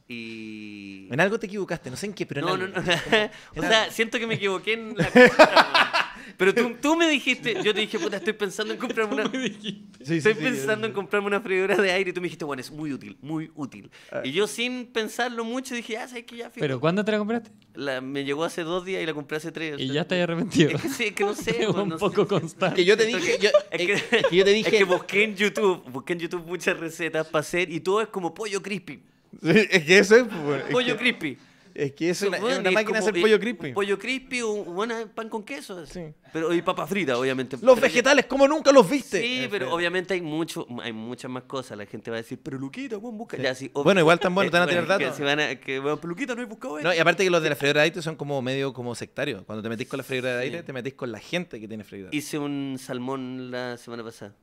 y... En algo te equivocaste, no sé en qué, pero... No, no, no. o sea, siento que me equivoqué en la... Cosa, pero tú, tú, me dijiste, yo te dije, puta, estoy pensando en comprarme una. estoy pensando en comprarme una freidora de aire y tú me dijiste, bueno, es muy útil, muy útil. Ah. Y yo sin pensarlo mucho dije, ah, sabes que ya fíjate. ¿Pero cuándo te la compraste? La, me llegó hace dos días y la compré hace tres. Y ya te ya estás arrepentido. Es que, sí, es que no sé. un poco constante. Que yo te dije. es, eh, que, yo te dije. Es que busqué en YouTube, busqué en YouTube muchas recetas para hacer y todo es como pollo crispy. es que eso es. Pues, pollo crispy. Es que es, una, máquina de hacer pollo crispy. pollo crispy, un, pan con queso. Sí. Pero, y papa frita, obviamente. Los vegetales, como nunca los viste. Sí, pero obviamente hay mucho, hay muchas más cosas. La gente va a decir, pero Luquita, bueno, busca. bueno, igual tan bueno, te van a tener datos. que, bueno, pero Luquita, no he buscado eso. No, y aparte que los de la freidora de aire son como medio como sectarios. Cuando te metís con la freidora de aire, te metís con la gente que tiene freidora. Hice un salmón la semana pasada.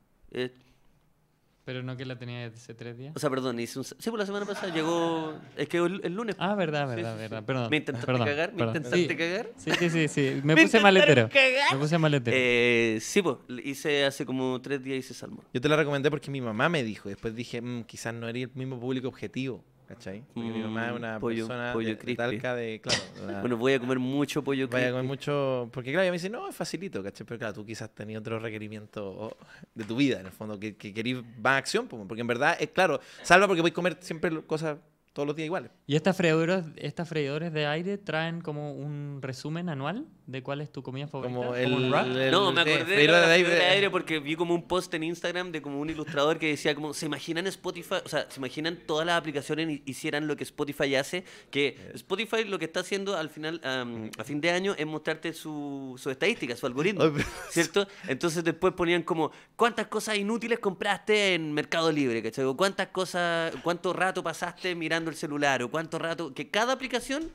Pero no que la tenía hace tres días. O sea, perdón, hice un... Sí, pues la semana pasada llegó... Es que el, lunes. Ah, verdad, verdad, verdad. Perdón. ¿Me intentaste cagar? ¿Me intentaste sí. cagar? Sí, sí, sí, sí. Me, puse maletero. Cagar? Me puse maletero. Eh, sí, pues, hice hace como tres días hice salmo. Yo te la recomendé porque mi mamá me dijo. Después dije, mm, quizás no era el mismo público objetivo. ¿Cachai? Porque mi mamá es mm, una persona pollo de, de, bueno, voy a comer mucho pollo Voy a comer mucho, porque claro, ella me dice, no, es facilito, ¿cachai? Pero claro, tú quizás tenías otro requerimiento oh, de tu vida, en el fondo, que, que querís más acción, porque en verdad, es claro, salva porque voy a comer siempre cosas todos los días iguales. ¿Y estas freidoras, estas freidoras de aire traen como un resumen anual de cuál es tu comida favorita? Como el, ¿Como no, me acordé de, aire. porque vi como un post en Instagram de como un ilustrador que decía como, ¿se imaginan Spotify? O sea, ¿se imaginan todas las aplicaciones hicieran lo que Spotify hace? Que eh. Spotify lo que está haciendo al final, a fin de año, es mostrarte su, su estadística, su algoritmo, ¿cierto? Entonces después ponían como, ¿cuántas cosas inútiles compraste en Mercado Libre? ¿Cachai? ¿Cuántas cosas, cuánto rato pasaste mirando el celular o cuánto rato, que cada aplicación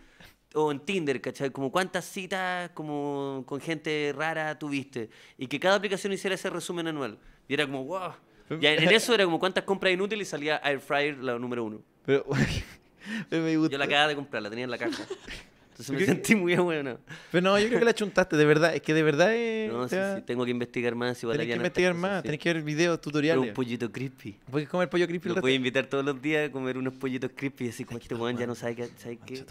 o en Tinder, Como cuántas citas como con gente rara tuviste. Y que cada aplicación hiciera ese resumen anual. Y era como, wow. Y en eso era como cuántas compras inútiles y salía Air Fryer la número uno. Pero, me gustó. Yo la acababa de comprar, la tenía en la caja. me sentí muy bueno. Pero no, yo creo que la chuntaste, de verdad. Es que de verdad No, sí, tengo que investigar más. Si que investigar más, tenés que ver videos, tutoriales. Pero un pollito crispy. Puedes comer pollo crispy. Lo puedes invitar todos los días a comer unos pollitos crispy. Así como este weón ya no sabe, que, qué.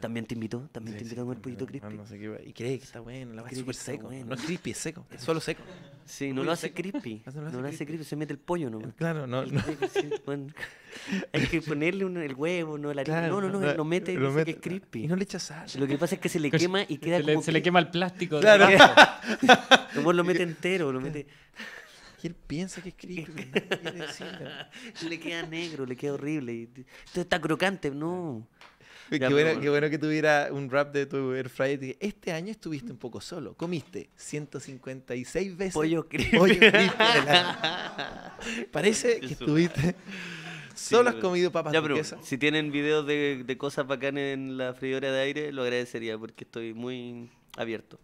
También te invito también te invito a comer pollito crispy. No sé qué. Y crees que está bueno, la va súper seco. No es crispy, es seco. Es solo seco. Sí, no lo hace crispy. No lo hace crispy, se mete el pollo no Claro, no. Hay que ponerle el huevo, no la No, no, no, lo mete, que es crispy. Y no le echas sal. Lo que pasa es que se le quema y queda se como. Le, Se le quema el plástico. Claro. Como lo mete entero, lo mete. Y piensa que es le queda negro, le queda horrible. Esto está crocante, no. Qué, bueno, que tuviera un rap de tu Air Friday Este año estuviste un poco solo. Comiste 156 veces pollo crispy. Pollo Parece que estuviste Solo has comido papas Si tienen videos de, de, cosas bacanas en la freidora de aire, lo agradecería porque estoy muy abierto.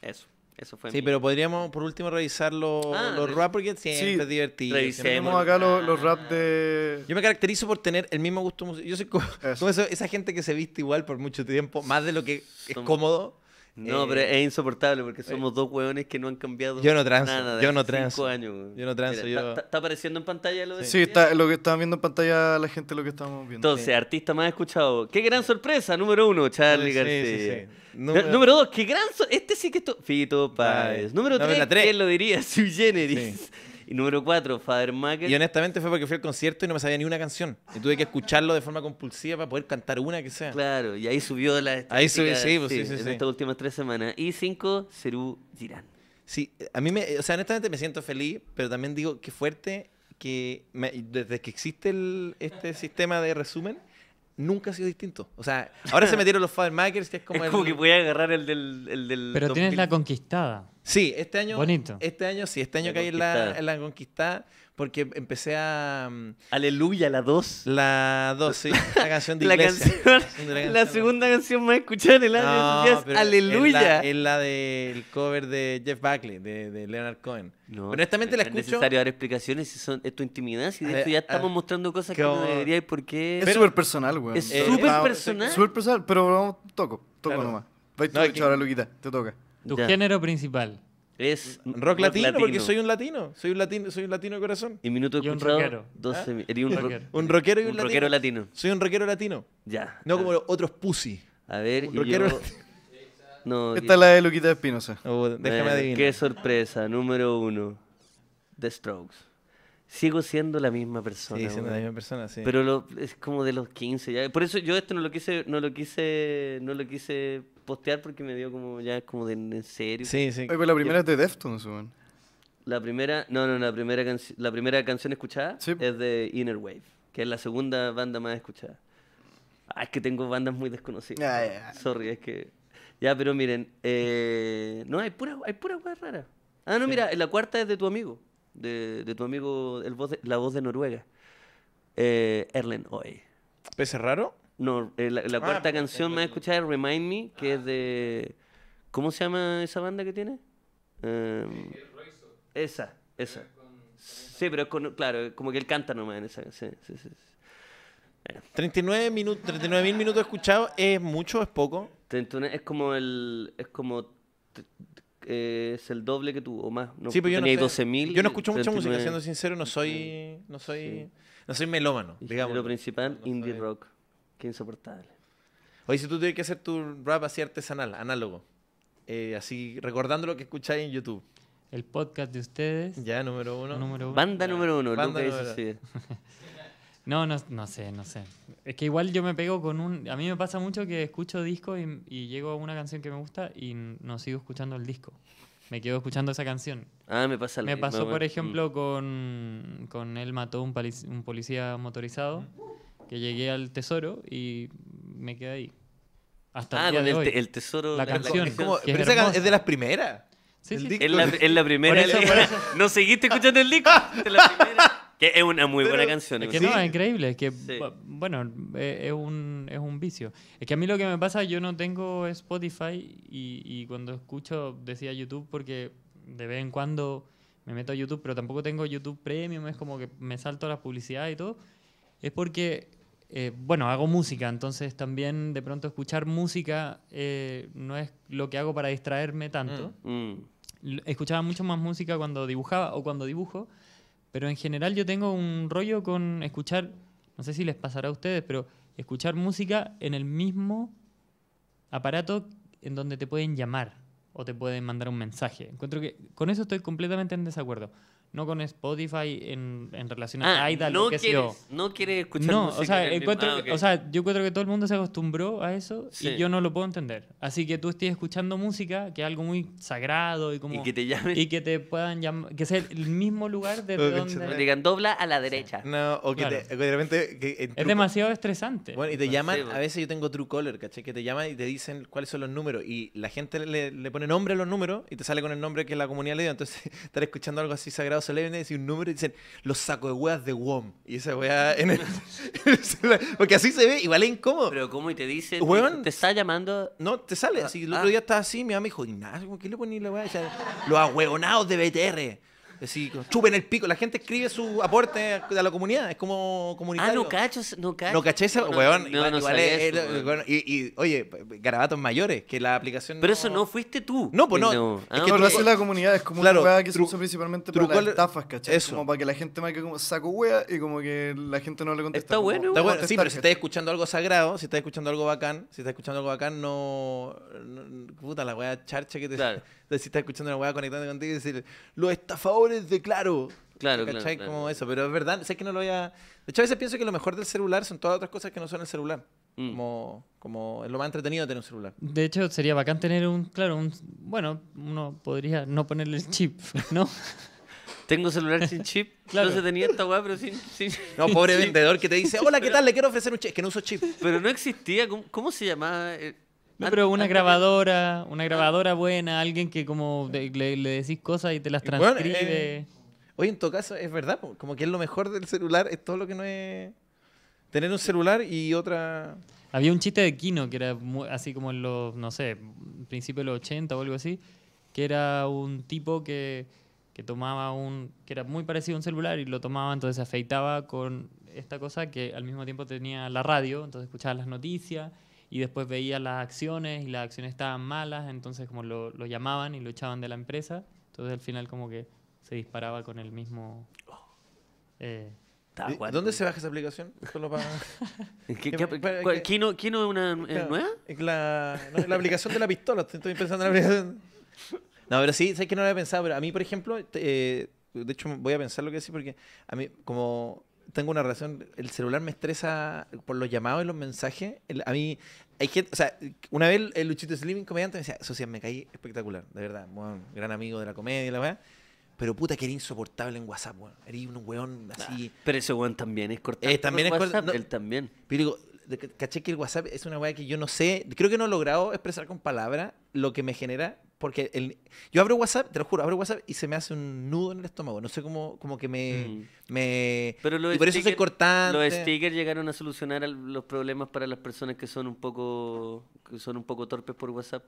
Eso. Eso fue sí, pero podríamos por último revisar ah, los, los rap porque siempre es divertido. Tenemos acá los, los rap de. Yo me caracterizo por tener el mismo gusto musical. Yo soy como, esa gente que se viste igual por mucho tiempo, más de lo que es cómodo. No, eh, pero es insoportable porque eh, somos dos hueones que no han cambiado yo no transo, nada yo no transo, cinco años. Yo no transo. Está, apareciendo en pantalla lo de Sí, está, lo que está viendo en pantalla la gente lo que estamos viendo. Entonces, artista más escuchado. ¡Qué gran sorpresa! Número uno, Charlie sí, García. Sí, número... dos, ¡qué gran sorpresa! Este sí que esto... Fito Páez. Número tres, ¿quién lo diría? Sui Generis. Y número cuatro, Fadermaker. Y honestamente fue porque fui al concierto y no me sabía ni una canción. Y tuve que escucharlo de forma compulsiva para poder cantar una que sea. Claro, y ahí subió la Ahí subió, pues, sí, sí, En estas últimas tres semanas. Y cinco, Cerú Girán. Sí, a mí me, o sea, honestamente me siento feliz, pero también digo que fuerte que desde que existe este sistema de resumen, nunca ha sido distinto. O sea, ahora se metieron los Makers que es como. que voy a agarrar el del. El del pero tienes la conquistada. Sí, este año. Bonito. Este año, sí, este año que hay la, en la conquistada porque empecé a... Mm, Aleluya, la 2. La 2, sí. La canción de la iglesia. la, segunda canción más escuchada en el año es Aleluya. Es la, del cover de Jeff Buckley, de, Leonard Cohen. honestamente la escucho... Es necesario dar explicaciones si es tu intimidad, si de esto ya estamos mostrando cosas que no debería y por qué... Es súper personal, güey. Eh, eh, es súper personal. Súper personal, pero toco, toco nomás. Vais no, tú, ahora, Luquita, te toca. Tu género principal. Es rock, latino, porque soy un latino, soy un latino, soy un latino de corazón. Y minuto un ¿Ah? rockero. un, rockero. y un, latino. rockero latino. Soy un rockero latino. Ya. No como los otros pussy. A ver, y no, Esta es la de Luquita Espinosa. Oh, déjame decir. Qué sorpresa, número uno. The Strokes sigo siendo la misma persona. Sigo siendo la misma persona, sí. Pero es como de los 15 ya. Por eso yo esto no lo quise, no lo quise, no lo quise postear porque me dio como ya como de en serio. Sí, sí. la primera es de Deftones, weón. La primera, no, no, la primera canción, la primera canción escuchada es de Inner Wave, que es la segunda banda más escuchada. Ah, es que tengo bandas muy desconocidas. Ah, Sorry, es que. Ya, pero miren, eh, no, hay pura, hay pura rara. Ah, no, mira, la cuarta es de tu amigo de, tu amigo, la voz de Noruega, eh, Erlen hoy ¿Pese raro? No, eh, la, ah, cuarta canción más escuchada es Remind Me, que es ah. de. ¿Cómo se llama esa banda que tiene? Em, esa, esa. Sí, pero claro, como que él canta nomás en esa. Sí, 39 minutos, minutos escuchados, ¿es mucho o es poco? Es como el. Es como eh, es el doble que tú o más. No, sí, pero yo no, escucho mucha música, siendo sincero, no soy, no soy, no soy melómano, digamos. Lo principal, indie rock, que insoportable. Oye, si tú tienes que hacer tu rap así artesanal, análogo, eh, así recordando lo que escucháis en YouTube. El podcast de ustedes. Ya, número uno. Número Banda ya. número uno. Banda número uno. No, no, no sé, no sé. Es que igual yo me pego con un... A mí me pasa mucho que escucho disco y, llego a una canción que me gusta y no sigo escuchando el disco. Me quedo escuchando esa canción. Ah, me pasa. Me pasó, por ejemplo, mm. con, Él mató un, un policía motorizado, que llegué al tesoro y me quedé ahí. Hasta el, ah, tesoro. La, canción. Es de las primeras. Sí, Es, la, primera. No seguiste escuchando el disco. De la primera. Que es una muy buena canción. Es que no, es increíble. Es que, bueno, e, es un, es un vicio. Es que a mí lo que me pasa, yo no tengo Spotify y, y cuando escucho decía YouTube porque de vez en cuando me meto a YouTube, pero tampoco tengo YouTube Premium, es como que me salto las publicidad y todo, es porque, eh, bueno, hago música, entonces también de pronto escuchar música eh, no es lo que hago para distraerme tanto. Mm. Mm. Escuchaba mucho más música cuando dibujaba o cuando dibujo, pero en general yo tengo un rollo con escuchar, no sé si les pasará a ustedes, pero escuchar música en el mismo aparato en donde te pueden llamar o te pueden mandar un mensaje. Encuentro que con eso estoy completamente en desacuerdo no con Spotify en, en relación a ah, no No quiere escuchar no, música. O sea, encuentro, ah, o sea, yo encuentro que todo el mundo se acostumbró a eso y yo no lo puedo entender. Así que tú estés escuchando música, que es algo muy sagrado y como... Y que te llamen. Y que te puedan llamar, que sea el mismo lugar de oh, donde... Te digan, dobla a la derecha. No, o que te, de repente... Eh, es demasiado estresante. Bueno, y te llaman, pues. a veces yo tengo Truecaller, ¿cachai? Que te llaman y te dicen cuáles son los números y la gente le, le pone nombre a los números y te sale con el nombre que la comunidad le dio. Entonces, estar escuchando algo así sagrado se le a decir un número y dicen los saco de weas de WOM. Y esa wea en el, Porque así se ve, y vale incómodo. Pero ¿cómo? Y te dice, te, está llamando. No, te sale. Así, el otro ah. día estaba así, mi mamá me dijo, Ignacio, qué le poní la wea? los ahueonados de BTR. Chupe en el pico. La gente escribe su aporte a la comunidad. Es como comunitario. Ah, no cacho, no cacho. No caché esa, weón. y, oye, garabatos mayores, que la aplicación. Pero eso no fuiste tú. No, pues eh, no. Es ah, que que haces la comunidad es como claro, que se usa principalmente para estafas, ¿cachai? Eso. Como para que la gente marque como saco wea y como que la gente no le contesta. Está bueno. Está bueno. Sí, pero si estás escuchando algo sagrado, si estás escuchando algo bacán, si estás escuchando algo bacán, no. puta, la wea charcha que te si estás escuchando una weá conectando contigo y decir, los estafadores de claro. Claro, ¿Cachai? Claro, Como eso, pero es verdad, sé que no lo voy a... De hecho, a veces pienso que lo mejor del celular son todas otras cosas que no son el celular. Mm. Como, como es lo más entretenido de tener un celular. De hecho, sería bacán tener un, claro, un, bueno, uno podría no ponerle el chip, ¿no? Tengo celular sin chip. Claro. se tenía esta weá, pero sin, No, pobre vendedor que te dice, hola, ¿qué tal? Le quiero ofrecer un chip. Es que no uso chip. Pero no existía. ¿Cómo, cómo se llamaba? Eh, no, pero una grabadora, una grabadora buena, alguien que como le, decís cosas y te las transcribe. Bueno, oye, en tu caso, es verdad, como que es lo mejor del celular, es todo lo que no es tener un celular y otra... Había un chiste de Kino que era así como en los, no sé, principios de los 80 o algo así, que era un tipo que, que tomaba un... que era muy parecido a un celular y lo tomaba, entonces se afeitaba con esta cosa que al mismo tiempo tenía la radio, entonces escuchaba las noticias y después veía las acciones y las acciones estaban malas, entonces como lo, llamaban y lo echaban de la empresa, entonces al final como que se disparaba con el mismo... Eh, ¿Dónde se baja esa aplicación? Solo para... ¿Qué, qué, es una nueva? La, la aplicación de la pistola, estoy pensando en la aplicación... No, pero sí, sé que no lo había pensado, pero a mí, por ejemplo, eh, de hecho voy a pensar lo que sí porque a mí, como tengo una relación, el celular me estresa por los llamados y los mensajes. a mí, hay gente, o sea, una vez el, Luchito Slim, comediante, me decía, Social, me caí espectacular, de verdad, gran amigo de la comedia la verdad. Pero puta que era insoportable en WhatsApp, weón. Era un weón así. Ah, pero ese weón también es cortado. Eh, también WhatsApp, él también. Pero digo, caché que el WhatsApp es una weá que yo no sé, creo que no he logrado expresar con palabras lo que me genera porque el, yo abro WhatsApp, te lo juro, abro WhatsApp y se me hace un nudo en el estómago. No sé cómo, como que me, mm. me Pero los y por eso Los stickers llegaron a solucionar los problemas para las personas que son un poco, que son un poco torpes por WhatsApp.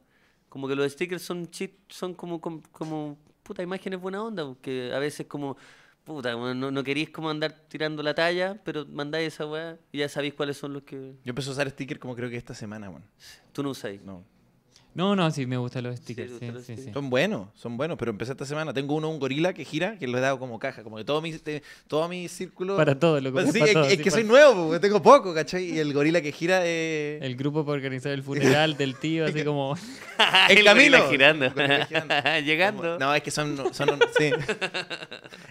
Como que los stickers son son como, como, puta imágenes buena onda, que a veces como puta, no, no queréis como andar tirando la talla, pero mandáis esa weá y ya sabéis cuáles son los que. Yo empecé a usar stickers como creo que esta semana, bueno. Tú no usáis. No. No, no, sí, me gustan los stickers. son buenos, son buenos, pero empecé esta semana. Tengo uno, un gorila que gira, que lo he dado como caja, como que todo mi, todo mi círculo. Para todo, lo que pues Sí, es, que soy nuevo, porque tengo poco, ¿cachai? Y el gorila que gira. Eh, el grupo para organizar el funeral del tío, así como. el, camino. girando. Llegando. no, es que son. sí.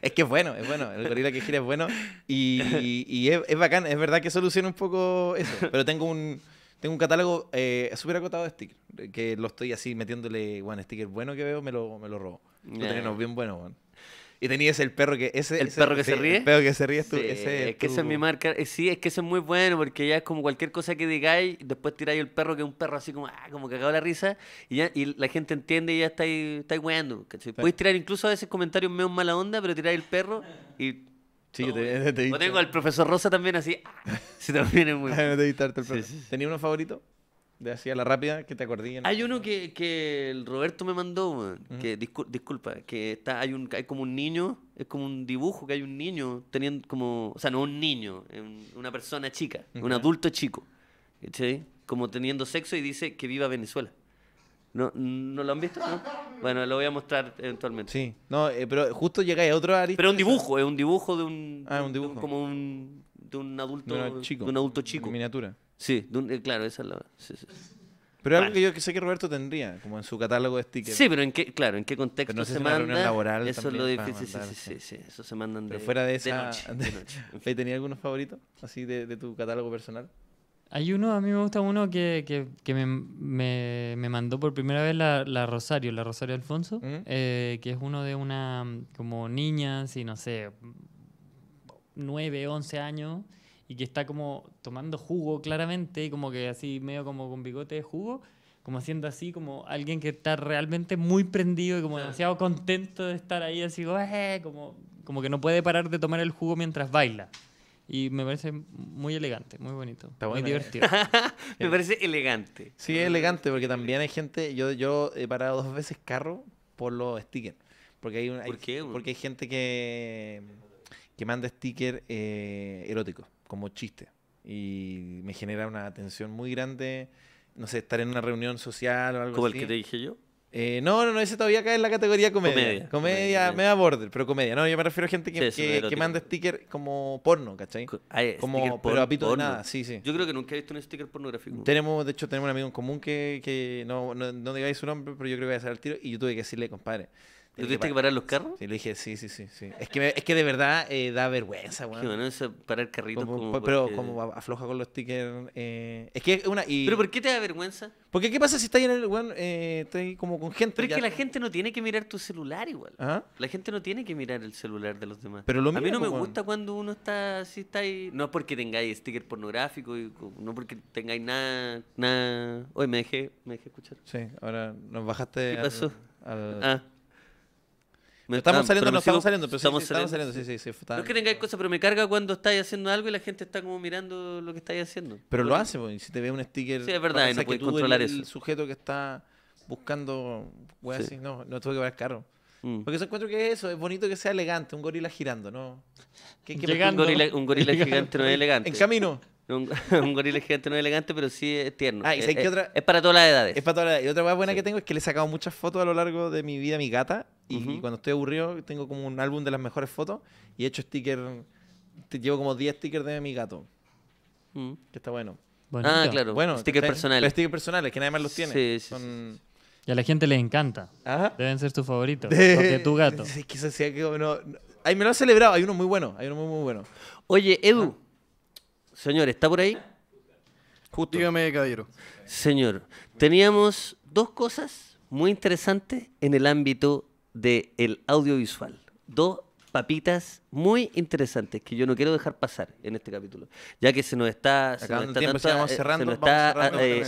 Es que es bueno, es bueno. El gorila que gira es bueno. Y, es, es, bacán, es verdad que soluciona un poco eso. Pero tengo un. Tengo un catálogo eh, súper acotado de stickers. Que lo estoy así metiéndole, bueno, sticker bueno que veo, me lo, me lo robo. Tenemos bien bueno, bueno. Y tenías el perro que... Ese, ¿El perro que se ríe? El perro que se ríe es ese es, que esa es mi marca. Eh, sí, es que eso es muy bueno porque ya es como cualquier cosa que digáis, después tiráis el perro que es un perro así como, ah, como acaba la risa y, la gente entiende y ya está estáis weando. Puedes tirar incluso a veces comentarios menos mala onda, pero tiráis el perro y Sí, te, tengo al profesor Rosa también así. Ah, sí, también es muy ¿Tenía uno favorito? De así a la rápida, que te acordé. Hay uno que, que el Roberto me mandó, que disculpa, que está, hay, un, hay como un niño, es como un dibujo que hay un niño teniendo como, o sea, no un niño, una persona chica, un adulto chico, ¿sí? Como teniendo sexo y dice que viva Venezuela. ¿No, ¿No lo han visto? Bueno, lo voy a mostrar eventualmente. Sí, no, eh, pero justo llegáis a otro área. Pero es un dibujo, es un dibujo de un. como De un adulto. chico, de un adulto chico. miniatura. Sí, de eh, claro, esa es la. Pero algo que yo sé que Roberto tendría, como en su catálogo de stickers. Sí, pero en qué, claro, en qué contexto se manda. eso es lo difícil, sí, sí, sí, sí, eso se mandan de, fuera de, esa, de noche. ¿Tenía algunos favoritos así de, de tu catálogo personal? Hay uno, a mí me gusta uno que, me, mandó por primera vez la, Rosario, la Rosario Alfonso, mm. eh, que es uno de una, como niña y no sé, 9, 11 años, y que está como tomando jugo claramente, como que así medio como con bigote de jugo, como haciendo así, como alguien que está realmente muy prendido y como demasiado contento de estar ahí, así como, como que no puede parar de tomar el jugo mientras baila. Y me parece muy elegante, muy bonito, muy ¿eh? divertido. me parece elegante. Sí, es elegante porque también hay gente, yo, yo he parado dos veces carro por los stickers. Porque hay, porque hay gente que, que manda stickers eh, eróticos, como chiste. Y me genera una atención muy grande, no sé, estar en una reunión social o algo así. ¿Como el que te dije yo? Eh, no, no, no, ese todavía cae en la categoría comedia. Comedia, me da border, pero comedia. No, yo me refiero a gente que, que, manda sticker como porno, ¿cachai? como, pero apito de nada, sí, sí. Yo creo que nunca he visto un sticker pornográfico. Tenemos, de hecho, tenemos un amigo en común que, que no, no, no digáis su nombre, pero yo creo que voy a hacer el tiro. Y yo tuve que decirle, compadre, ¿Te tuviste que, parar los carros? Sí, le dije, sí, sí, sí. sí. Es, que es que de verdad eh, da vergüenza, weón. Bueno. bueno, parar carritos como, Pero como afloja con los stickers. Eh, es que es una. ¿Pero por qué te da vergüenza? Porque ¿qué pasa si estás en el, Bueno, eh, como con gente? Pero es que la gente no tiene que mirar tu celular igual. La gente no tiene que mirar el celular de los demás. Pero A mí no me gusta cuando uno está así, está ahí. No es porque tengáis sticker pornográfico, y, no porque tengáis nada, nada. Oye, me dejé, me dejé escuchar. Sí, ahora nos bajaste. ¿Qué pasó? Ah estamos saliendo, no estamos saliendo, pero estamos, saliendo. sí, sí, sí No es que hay cosas, pero me carga cuando estáis haciendo algo y la gente está como mirando lo que estáis haciendo. Pero lo hace, si te ve un sticker. Sí, es verdad, no puedes controlar eso. El sujeto que está buscando, no, no tuve que ver caro. carro. Mm. Porque yo encuentro que eso, es bonito que sea elegante, un gorila girando, ¿no? un gorila, un gorila gigante no es elegante. En camino. Un, un gorila gigante no es elegante, pero sí es tierno. Ah, eh, eh, es, para todas las edades. Es para todas las edades. Y otra cosa buena que tengo es que le he sacado muchas fotos a lo largo de mi vida a mi gata. Y, cuando estoy aburrido, tengo como un álbum de las mejores fotos. Y he hecho sticker. llevo como 10 stickers de mi gato. Mm. Que está bueno. Ah, claro. Bueno, stickers personales. Stickers personales, que nadie más los tiene. Sí, sí, Y a la gente le encanta. ¿Ah? Deben ser tus favoritos. De... tu gato. Sí, que. No, no. me lo ha celebrado. Hay uno muy bueno. Hay uno muy, muy bueno. Oye, Edu. Ah. Señor, ¿está por ahí? Justo. Dígame, Señor, teníamos dos cosas muy interesantes en el ámbito del audiovisual. Dos papitas muy interesantes que yo no quiero dejar pasar en este capítulo, ya que se nos está,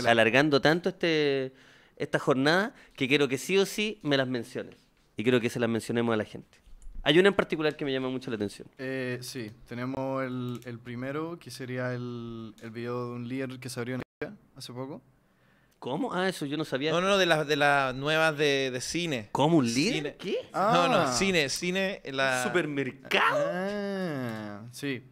alargando tanto este, esta jornada que quiero que sí o sí me las menciones y quiero que se las mencionemos a la gente. Hay una en particular que me llama mucho la atención. Eh, sí, tenemos el, primero, que sería el, el, video de un líder que se abrió en el hace poco. ¿Cómo? Ah, eso yo no sabía. No, no, de las de las nuevas de, de, cine. ¿Cómo? ¿Un líder? ¿Qué? No, no, ah. cine, cine. La... ¿Supermercado? Ah, sí.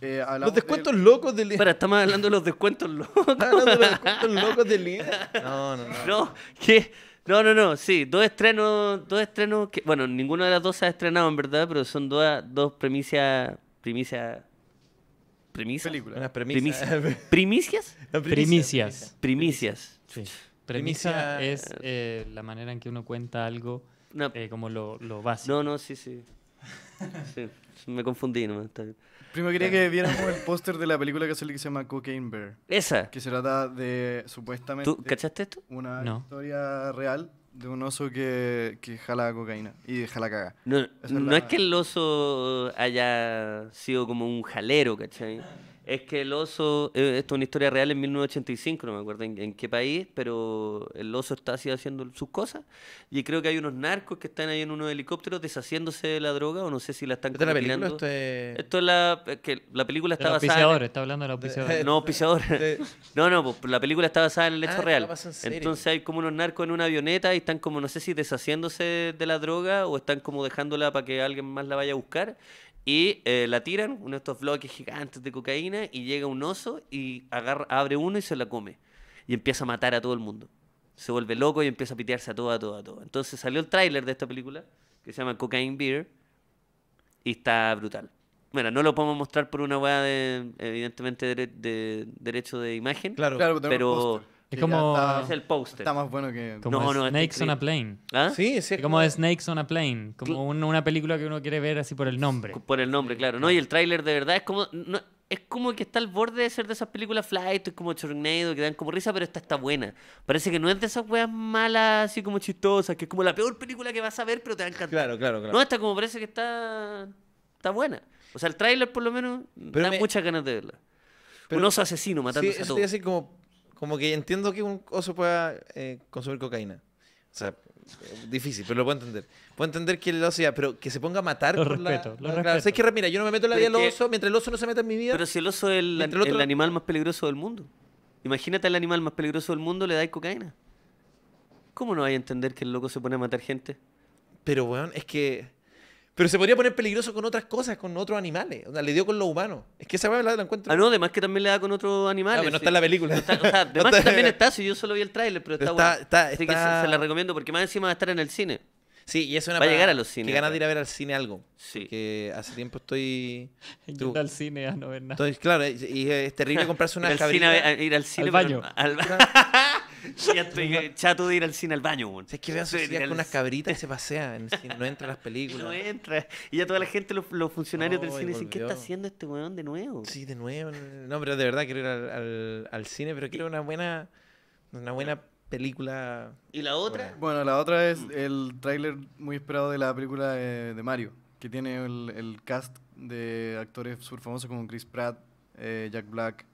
Eh, los descuentos locos del Espera, estamos hablando de los descuentos locos. Estamos hablando de los descuentos locos del No, no, no. No, ¿qué? No, no, no, sí, dos estrenos, dos estrenos que, bueno, ninguna de las dos se ha estrenado en verdad, pero son dos, dos premisas, premisas, primicias, Primicias. primicias. Sí. Premisa es eh, la manera en que uno cuenta algo eh, como lo, básico. no, no, sí, sí. Sí, me confundí, nomás, está Primero quería que viéramos el póster de la película que que se llama Cocaine Bear. Esa. Que se trata de, supuestamente... ¿Tú cachaste esto? Una historia real de un oso que, que jala cocaína y jala caga. No, es que el oso haya sido como un jalero, ¿cachai? Es que el oso, eh, esto es una historia real en 1985, no me acuerdo en, qué país, pero el oso está así haciendo sus cosas y creo que hay unos narcos que están ahí en unos helicópteros deshaciéndose de la droga o no sé si la están combinando. Este esto es la, que la película está basada... está hablando de los auspiciadores. No, No, no, pues, la película está basada en el hecho ah, real. Entonces hay como unos narcos en una avioneta y están como, no sé si deshaciéndose de la droga o están como dejándola para que alguien más la vaya a buscar y eh, la tiran, uno de estos bloques gigantes de cocaína, y llega un oso y abre uno y se la come. Y empieza a matar a todo el mundo. Se vuelve loco y empieza a pitearse a todo, a todo, a todo. Entonces salió el tráiler de esta película, que se llama Cocaine Beer, y está brutal. Bueno, no lo podemos mostrar por una weá de, evidentemente, de, derecho de imagen. Claro, claro pero es como. es el póster. Está más bueno que. Como no, no, Snakes on a Plane. ¿Ah? Sí, sí. Es como Snakes on a Plane. Como una película que uno quiere ver así por el nombre. Por el nombre, claro. No, y el tráiler de verdad es como. es como que está al borde de ser de esas películas Flight, como Chornado, que dan como risa, pero esta está buena. Parece que no es de esas weas malas, así como chistosas, que es como la peor película que vas a ver, pero te va a Claro, claro, claro. No, esta como parece que está. Está buena. O sea, el tráiler por lo menos da muchas ganas de verla. Pero, un asesino matando sí, a así como como que entiendo que un oso pueda eh, consumir cocaína. O sea, eh, difícil, pero lo puedo entender. Puedo entender que el oso ya, pero que se ponga a matar. Lo respeto, la, lo respeto. O es que, mira, yo no me meto en la vida del oso, mientras el oso no se meta en mi vida. Pero si el oso es el, animal más peligroso del mundo. Imagínate al animal más peligroso del mundo, le dais cocaína. ¿Cómo no hay a entender que el loco se pone a matar gente? Pero, weón, es que pero se podría poner peligroso con otras cosas, con otros animales. O sea, le dio con los humanos. Es que esa weá la encuentro. Ah, no, además que también le da con otros animales. Ah, no está en la película. o sea, además que también está, si yo solo vi el tráiler, pero está, bueno. Así está... que se, la recomiendo porque más encima va a estar en el cine. Sí, y es una Va a llegar a los cines. Qué ganas de ir a ver al cine algo. Sí. Que hace tiempo estoy. Ir al cine a no ver nada. Entonces, claro, y es terrible comprarse una ir al Cine, ir al Al baño ya estoy chato de ir al cine al baño, Es que veo días con unas cabritas y se pasean, no entra las películas. No entra. Y ya toda la gente, los, funcionarios del cine dicen, ¿qué está haciendo este weón de nuevo? Sí, de nuevo. No, pero de verdad quiero ir al, al, cine, pero quiero una buena, una buena película. ¿Y la otra? Bueno, la otra es mm. el tráiler muy esperado de la película de, Mario, que tiene el, cast de actores súper famosos como Chris Pratt, eh, Jack Black,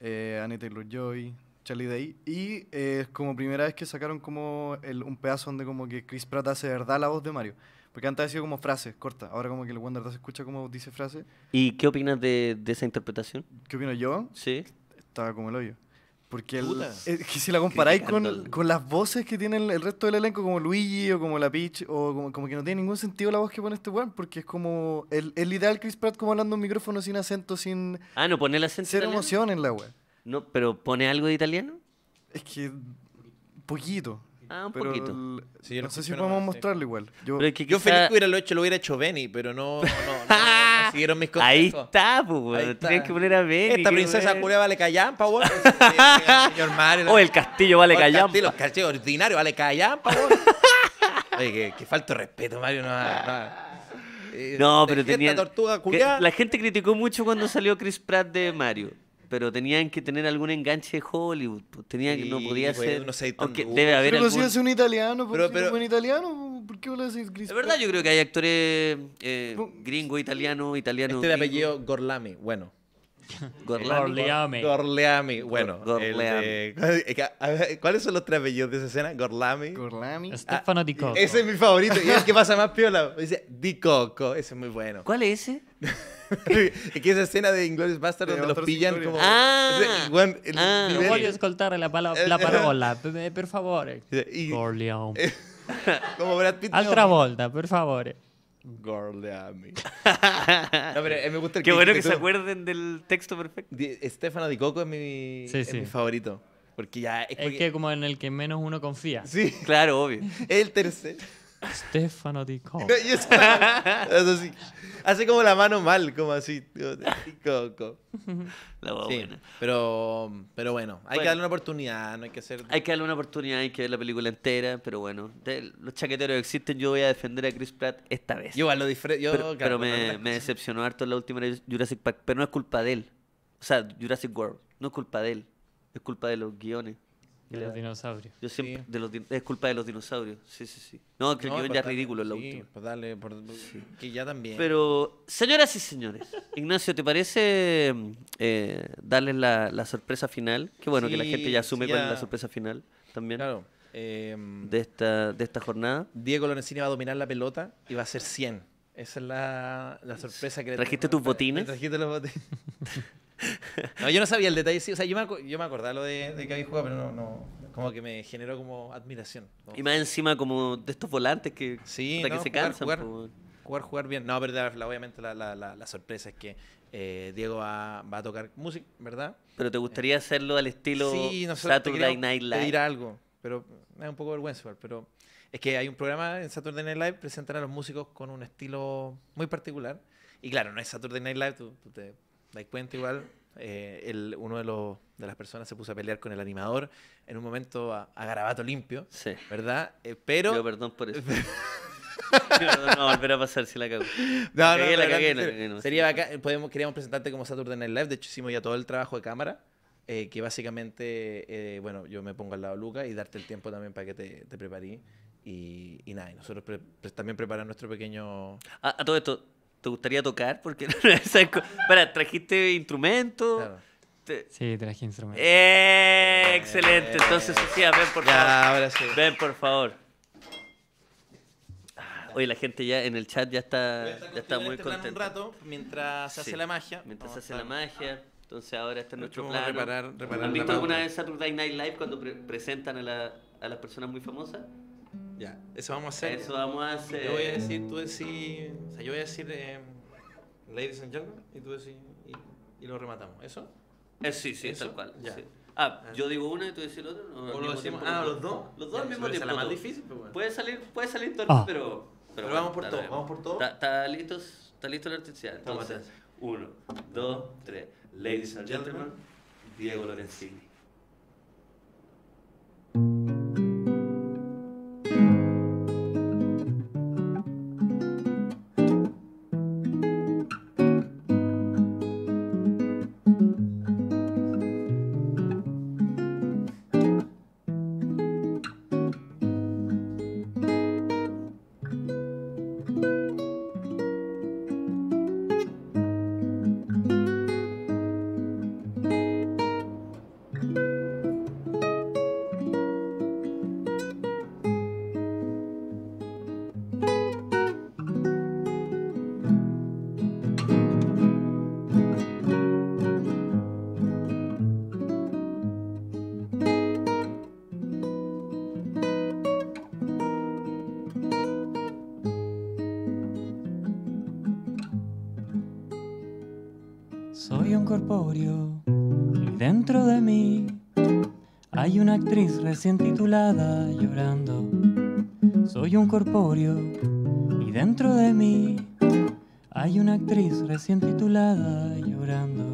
eh, Taylor Joy, Charlie Day. Y eh, es como primera vez que sacaron como un pedazo donde como que Chris Pratt hace verdad la voz de Mario. Porque antes ha sido como frases cortas. Ahora como que el Wonder se escucha como dice frases. ¿Y qué opinas de, de, esa interpretación? ¿Qué opino yo? Sí. Estaba como el hoyo. Porque eh, si la comparáis con, con, las voces que tiene el, resto del elenco, como Luigi o como La Peach, o como, como, que no tiene ningún sentido la voz que pone este weón, porque es como el, el ideal Chris Pratt como hablando un micrófono sin acento, sin... Ah, no, poner acento. Ser emoción en la web no, pero pone algo de italiano. Es que poquito. Ah, un poquito. no sé si podemos mostrarlo igual. Yo, yo feliz hubiera lo hecho, hubiera hecho Benny, pero no, no, no Ahí está, pues, Tienes que poner a Benny. Esta princesa culia vale callampa, Mario. o oh, el castillo vale oh, callampa. El castillo, castillo ordinario vale callampa, weón. Oye, que, qué falta respeto, Mario. No, no, eh, pero tenía. La gente criticó mucho cuando salió Chris Pratt de Mario pero tenían que tener algún enganche de Hollywood. Tenían no podía pues, ser. No sé, aunque debe haber pero algún... si es un italiano, ¿por pero, pero... un italiano, ¿por qué lo haces gris? verdad, yo creo que hay actores eh, gringo, italiano, italiano. Este de apellido Gorlami, bueno. Gorlami. Gorlami. Bueno, Gorlami. ¿cuáles son los tres apellidos de esa escena? Gorlami. Gorlami. Ah, Stefano ah, Ese es mi favorito. y el que pasa más piola. Dice Di Ese es muy bueno. ¿Cuál es ese? que esa escena de Inglourious Bastard donde los pillan como. Ah, ah, no voy a escoltar la, eh, la parola, eh, por favor. Eh. Gorliam. Corleone. como Brad Pitt. Altra volta, por favor. Gorleami. no, me gusta el Qué bueno que se acuerden del texto perfecto. Estefano Di Coco es mi, es mi favorito. Porque ya es, es, que como en el que menos uno confía. Sí. Claro, obvio. el tercer. Stefano Di así, hace como la mano mal, como así. pero, pero bueno, hay que darle una oportunidad, no hay que hacer... Hay que darle una oportunidad, hay que ver la película entera, pero bueno, los chaqueteros existen, yo voy a defender a Chris Pratt esta vez. lo Pero, me, decepcionó harto la última Jurassic Park, pero no es culpa de él. O sea, Jurassic World, no es culpa de él, es culpa de los guiones. De los dinosaurios. Yo siempre, es culpa de los dinosaurios. Sí, sí, sí. No, que pues ya es ridículo la pues que ya también. Pero, señoras y señores, Ignacio, ¿te parece eh, darles la, sorpresa final? Qué bueno que la gente ya asume con la sorpresa final también. Em, de, esta, de esta jornada. Diego Lorenzini va a dominar la pelota y va a ser 100. Esa es la, sorpresa que ¿Trajiste tus botines? Trajiste los botines. No, yo no sabía el detalle, o sea, yo me, yo me acordaba lo de, que había jugado, pero no, como que me generó como admiración. Y más encima como de estos volantes que, sí, que se cansan. Jugar, pues, jugar, jugar, bien. No, pero obviamente la, la, sorpresa es que eh, Diego va, a tocar música, ¿verdad? Pero te gustaría eh, hacerlo al estilo sí, Saturday Night Live. Pedir algo, pero es un poco vergüenza, pero es que hay un programa en Saturday Night Live, presentan a los músicos con un estilo muy particular. Y claro, no es Saturday Night Live, tú te dais cuenta igual, eh, el, uno de, los, de las personas se puso a pelear con el animador en un momento a, garabato limpio, ¿verdad? Eh, pero... Yo perdón por eso. no, no, volver a pasar si la cago. No, no, la cagué, no, no, Sería podemos, queríamos presentarte como Saturday el Live, de hecho hicimos ya todo el trabajo de cámara. Eh, que básicamente, bueno, yo me pongo al lado de Luca y darte el tiempo también para que te, te preparé. Y, y, nada, nosotros también preparamos nuestro pequeño... Ah, a todo esto, ¿Te gustaría tocar? Porque para, trajiste instrumentos. Sí, traje instrumentos. Eh, excelente. Entonces, Sofía, ven por ya, favor. Ahora sí. Ven por favor. Ah, oye, la gente ya en el chat ya está, ya está muy contenta. un rato mientras se hace la magia. Mientras se hace la magia. Entonces ahora está en nuestro plan. Reparar, reparar ¿Han visto alguna vez Saturday Night Live cuando presentan a, la, a las personas muy famosas? Ya, eso vamos a hacer. Eso vamos a hacer. Yo voy a decir, tú decís. O sea, yo voy a decir. Em, ladies and gentlemen, y tú decís. Y, y lo rematamos. ¿Eso? Eh, sí, sí, ¿Eso? tal cual. Ya. Ah, ah, yo digo una y tú decís el otro. o lo decimos. Ah, los dos. Los dos al mismo tiempo. Es la más difícil, pero pues, bueno. Puede salir, puede salir todo, ah. pero. Pero, vamos por todo, vamos por todo. ¿Está listo, está listo el artista? Entonces, uno, dos, tres. Ladies and gentlemen, Diego Lorenzini. llorando. Soy un corpóreo y dentro de mí hay una actriz recién titulada llorando.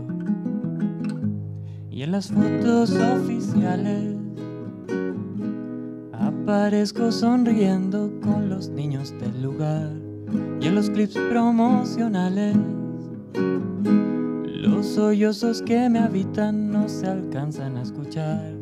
Y en las fotos oficiales aparezco sonriendo con los niños del lugar. Y en los clips promocionales los sollozos que me habitan no se alcanzan a escuchar.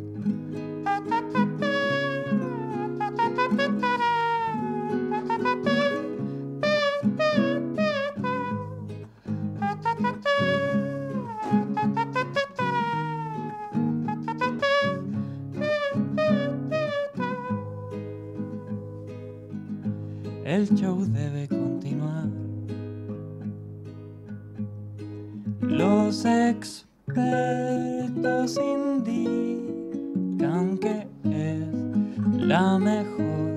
el show debe continuar. Los expertos indican que es la mejor.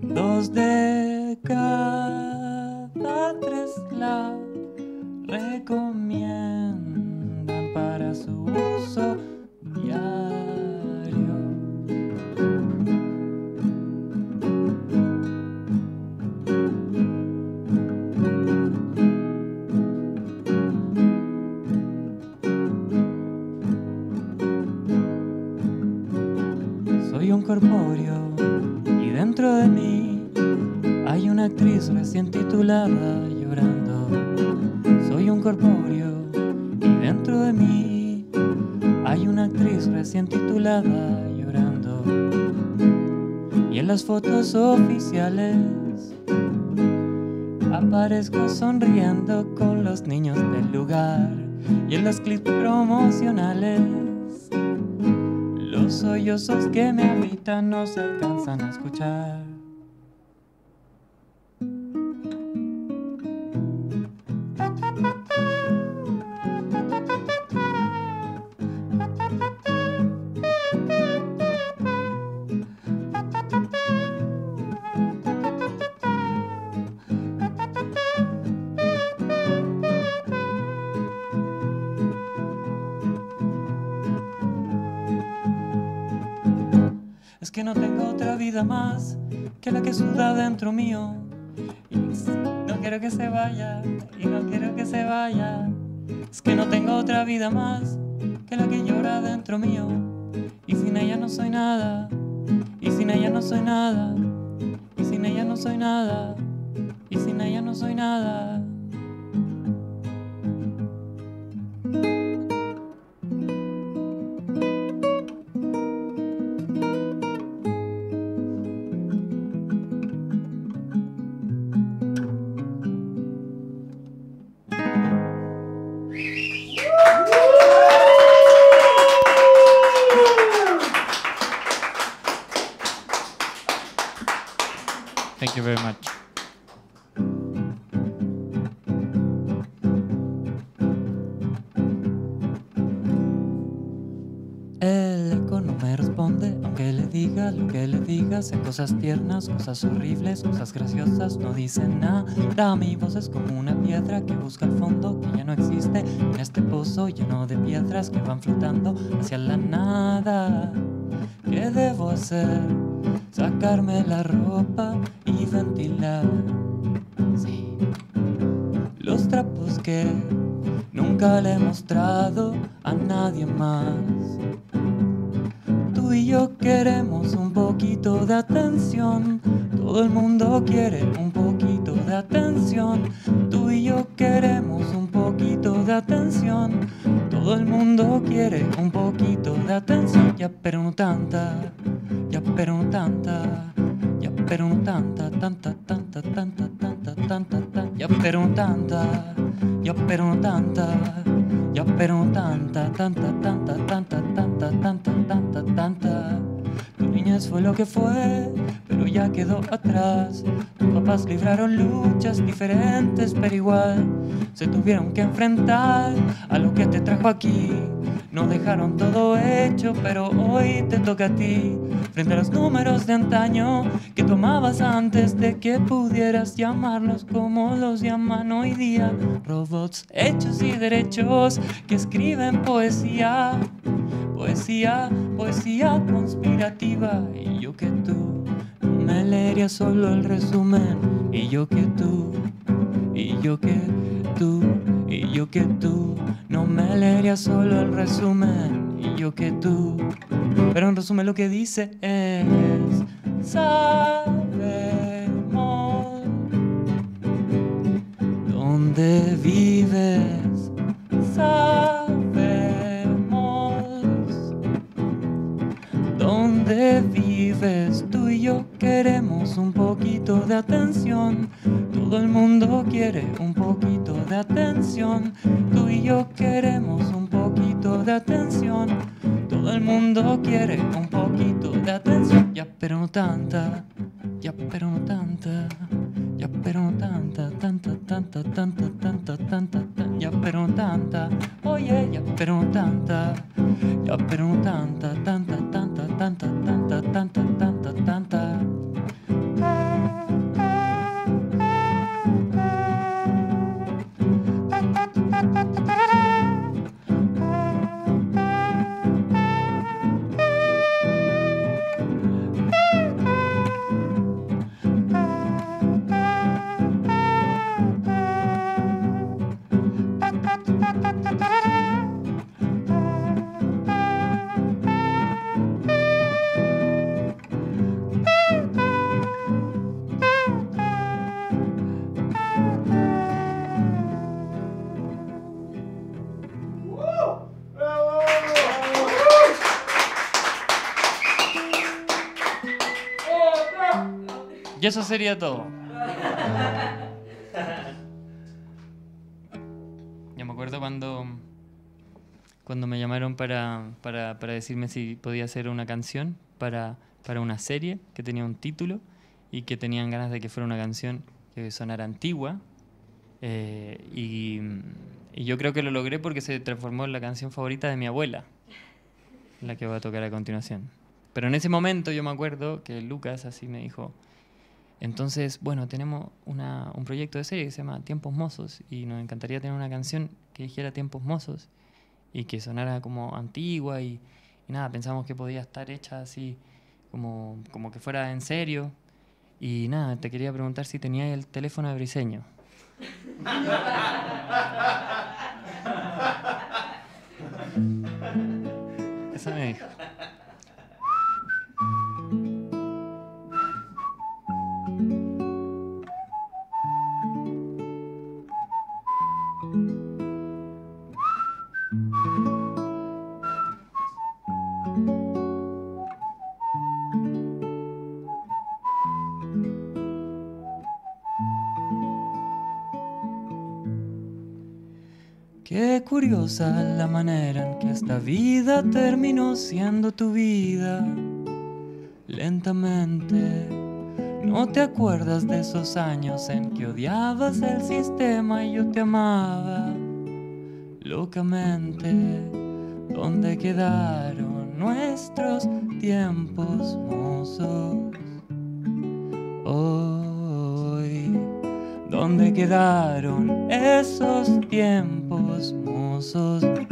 Dos de cada tres la recomiendan para su oficiales. Aparezco sonriendo con los niños del lugar y en los clips promocionales. Los sollozos que me habitan no se alcanzan a escuchar. no tengo otra vida más que la que suda dentro mío. Y no quiero que se vaya, y no quiero que se vaya. Es que no tengo otra vida más que la que llora dentro mío. Y sin ella no soy nada, y sin ella no soy nada, y sin ella no soy nada, y sin ella no soy nada. Hace cosas tiernas, cosas horribles, cosas graciosas, no dicen nada. Mi voz es como una piedra que busca el fondo, que ya no existe, en este pozo lleno de piedras que van flotando hacia la nada. ¿Qué debo hacer? Sacarme la ropa y ventilar. Sí. Los trapos que nunca le he mostrado a nadie más tú y yo queremos un poquito de atención. Todo el mundo quiere un poquito de atención. Tú y yo queremos un poquito de atención. Todo el mundo quiere un poquito de atención. Ya pero no tanta, ya pero no tanta, ya pero no tanta, tanta, tanta, tanta, tanta, tanta, tanta, ya pero no tanta. Io per tanta, io per tanta, tanta, tanta, tanta, tanta, tanta, tanta, tanta. niñez fue lo que fue, pero ya quedó atrás. Tus papás libraron luchas diferentes, pero igual se tuvieron que enfrentar a lo que te trajo aquí. No dejaron todo hecho, pero hoy te toca a ti. Frente a los números de antaño que tomabas antes de que pudieras llamarlos como los llaman hoy día. Robots hechos y derechos que escriben poesía. Poesía, poesía conspirativa. Y yo que tú me leería solo el resumen. Y yo que tú, y yo que tú, y yo que tú no me leería solo el resumen. Y yo que tú. Pero en resumen lo que dice es. Sabemos dónde vives. Sabemos De vives. Tú y yo queremos un poquito de atención. Todo el mundo quiere un poquito de atención. Tú y yo queremos un poquito de atención. Todo el mundo quiere un poquito de atención. Ya, pero no tanta. Ya, pero no tanta. Ya pero tanta, tanta, tanta, tanta, tanta, tanta, ya pero tanta, oye, ya pero tanta, ya pero tanta, tanta, tanta, tanta, tanta, tanta, tanta, tanta. tanta. eso sería todo. Yo me acuerdo cuando, cuando me llamaron para, decirme si podía hacer una canción para, una serie que tenía un título y que tenían ganas de que fuera una canción que sonara antigua. Eh, y, yo creo que lo logré porque se transformó en la canción favorita de mi abuela, la que va a tocar a continuación. Pero en ese momento yo me acuerdo que Lucas así me dijo, entonces, bueno, tenemos un proyecto de serie que se llama Tiempos Mozos y nos encantaría tener una canción que dijera Tiempos Mozos y que sonara como antigua y, nada, pensamos que podía estar hecha así como, como que fuera en serio. Y nada, te quería preguntar si tenías el teléfono de Briseño. Esa me dijo. curiosa la manera en que esta vida terminó siendo tu vida. Lentamente, no te acuerdas de esos años en que odiabas el sistema y yo te amaba. Locamente, ¿dónde quedaron nuestros tiempos mozos? Hoy, ¿dónde quedaron esos tiempos? sources.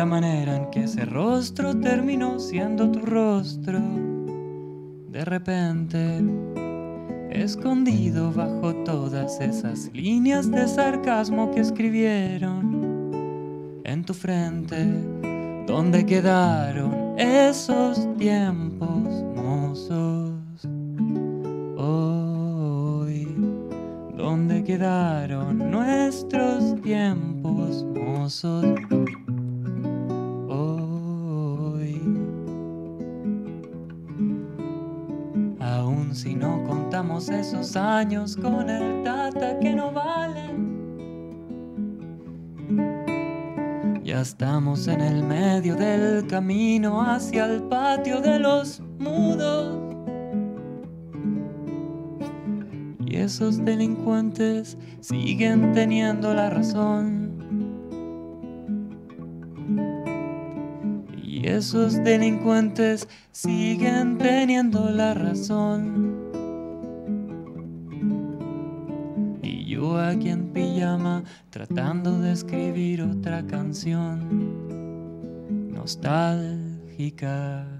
la manera en que ese rostro terminó siendo tu rostro. De repente, escondido bajo todas esas líneas de sarcasmo que escribieron en tu frente, donde quedaron esos tiempos. hacia el patio de los mudos. Y esos delincuentes siguen teniendo la razón. Y esos delincuentes siguen teniendo la razón. Y yo aquí en pijama tratando de escribir otra canción. Nostalgia Because.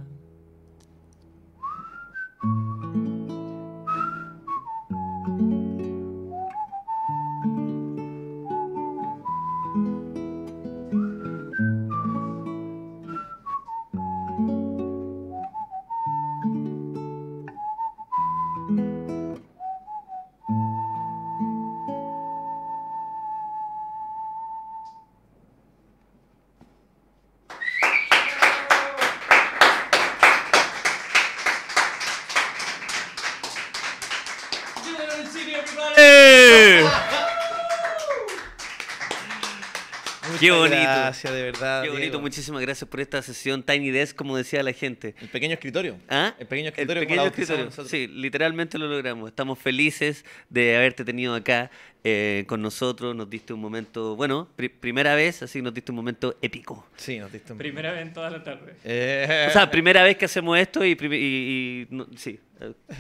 gracias, de verdad. Qué bonito, muchísimas gracias por esta sesión Tiny Desk, como decía la gente. El pequeño escritorio. ¿Ah? El pequeño escritorio. El pequeño escritorio. Sí, literalmente lo logramos. Estamos felices de haberte tenido acá eh, con nosotros. Nos diste un momento, bueno, primera vez, así nos diste un momento épico. Sí, nos diste un momento. Primera vez en toda la tarde. Eh, eh, o sea, primera vez que hacemos esto y, sí,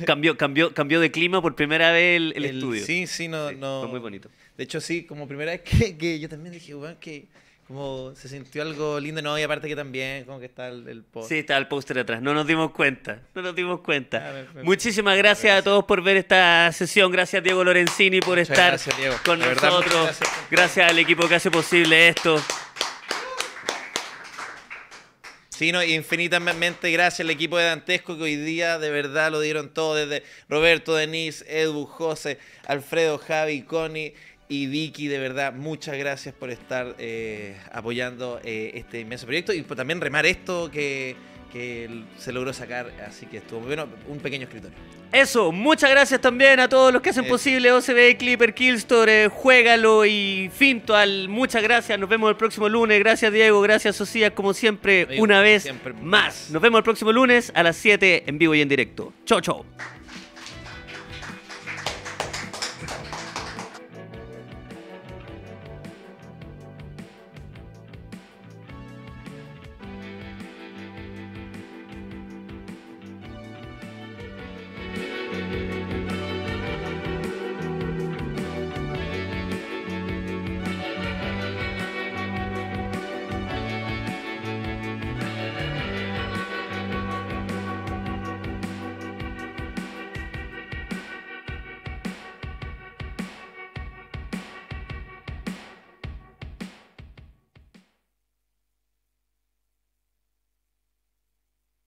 cambió, cambió, cambió de clima por primera vez el, estudio. Sí, sí, no, no. Fue muy bonito. De hecho, sí, como primera vez que, yo también dije, bueno, que como se sintió algo lindo, no, y aparte que también, como que está el, post. Sí, está el póster atrás, no nos dimos cuenta, no nos dimos cuenta. Ah, Muchísimas gracias, a todos por ver esta sesión, gracias Diego Lorenzini por estar con nosotros, gracias. al equipo que hace posible esto. Sí, infinitamente gracias al equipo de Dantesco que hoy día de verdad lo dieron todo, desde Roberto, Denis, Edu, José, Alfredo, Javi, Connie. Y Vicky, de verdad, muchas gracias por estar eh, apoyando eh, este inmenso proyecto y por también remar esto que, se logró sacar, así que estuvo muy bueno, un pequeño escritorio. Eso, muchas gracias también a todos los que hacen eh. posible OCB, Clipper, Killstore, Juégalo y Fintual. Muchas gracias, nos vemos el próximo lunes. Gracias Diego, gracias Socia, como siempre, una vez más. Nos vemos el próximo lunes a las 7 en vivo y en directo. Chau, chau.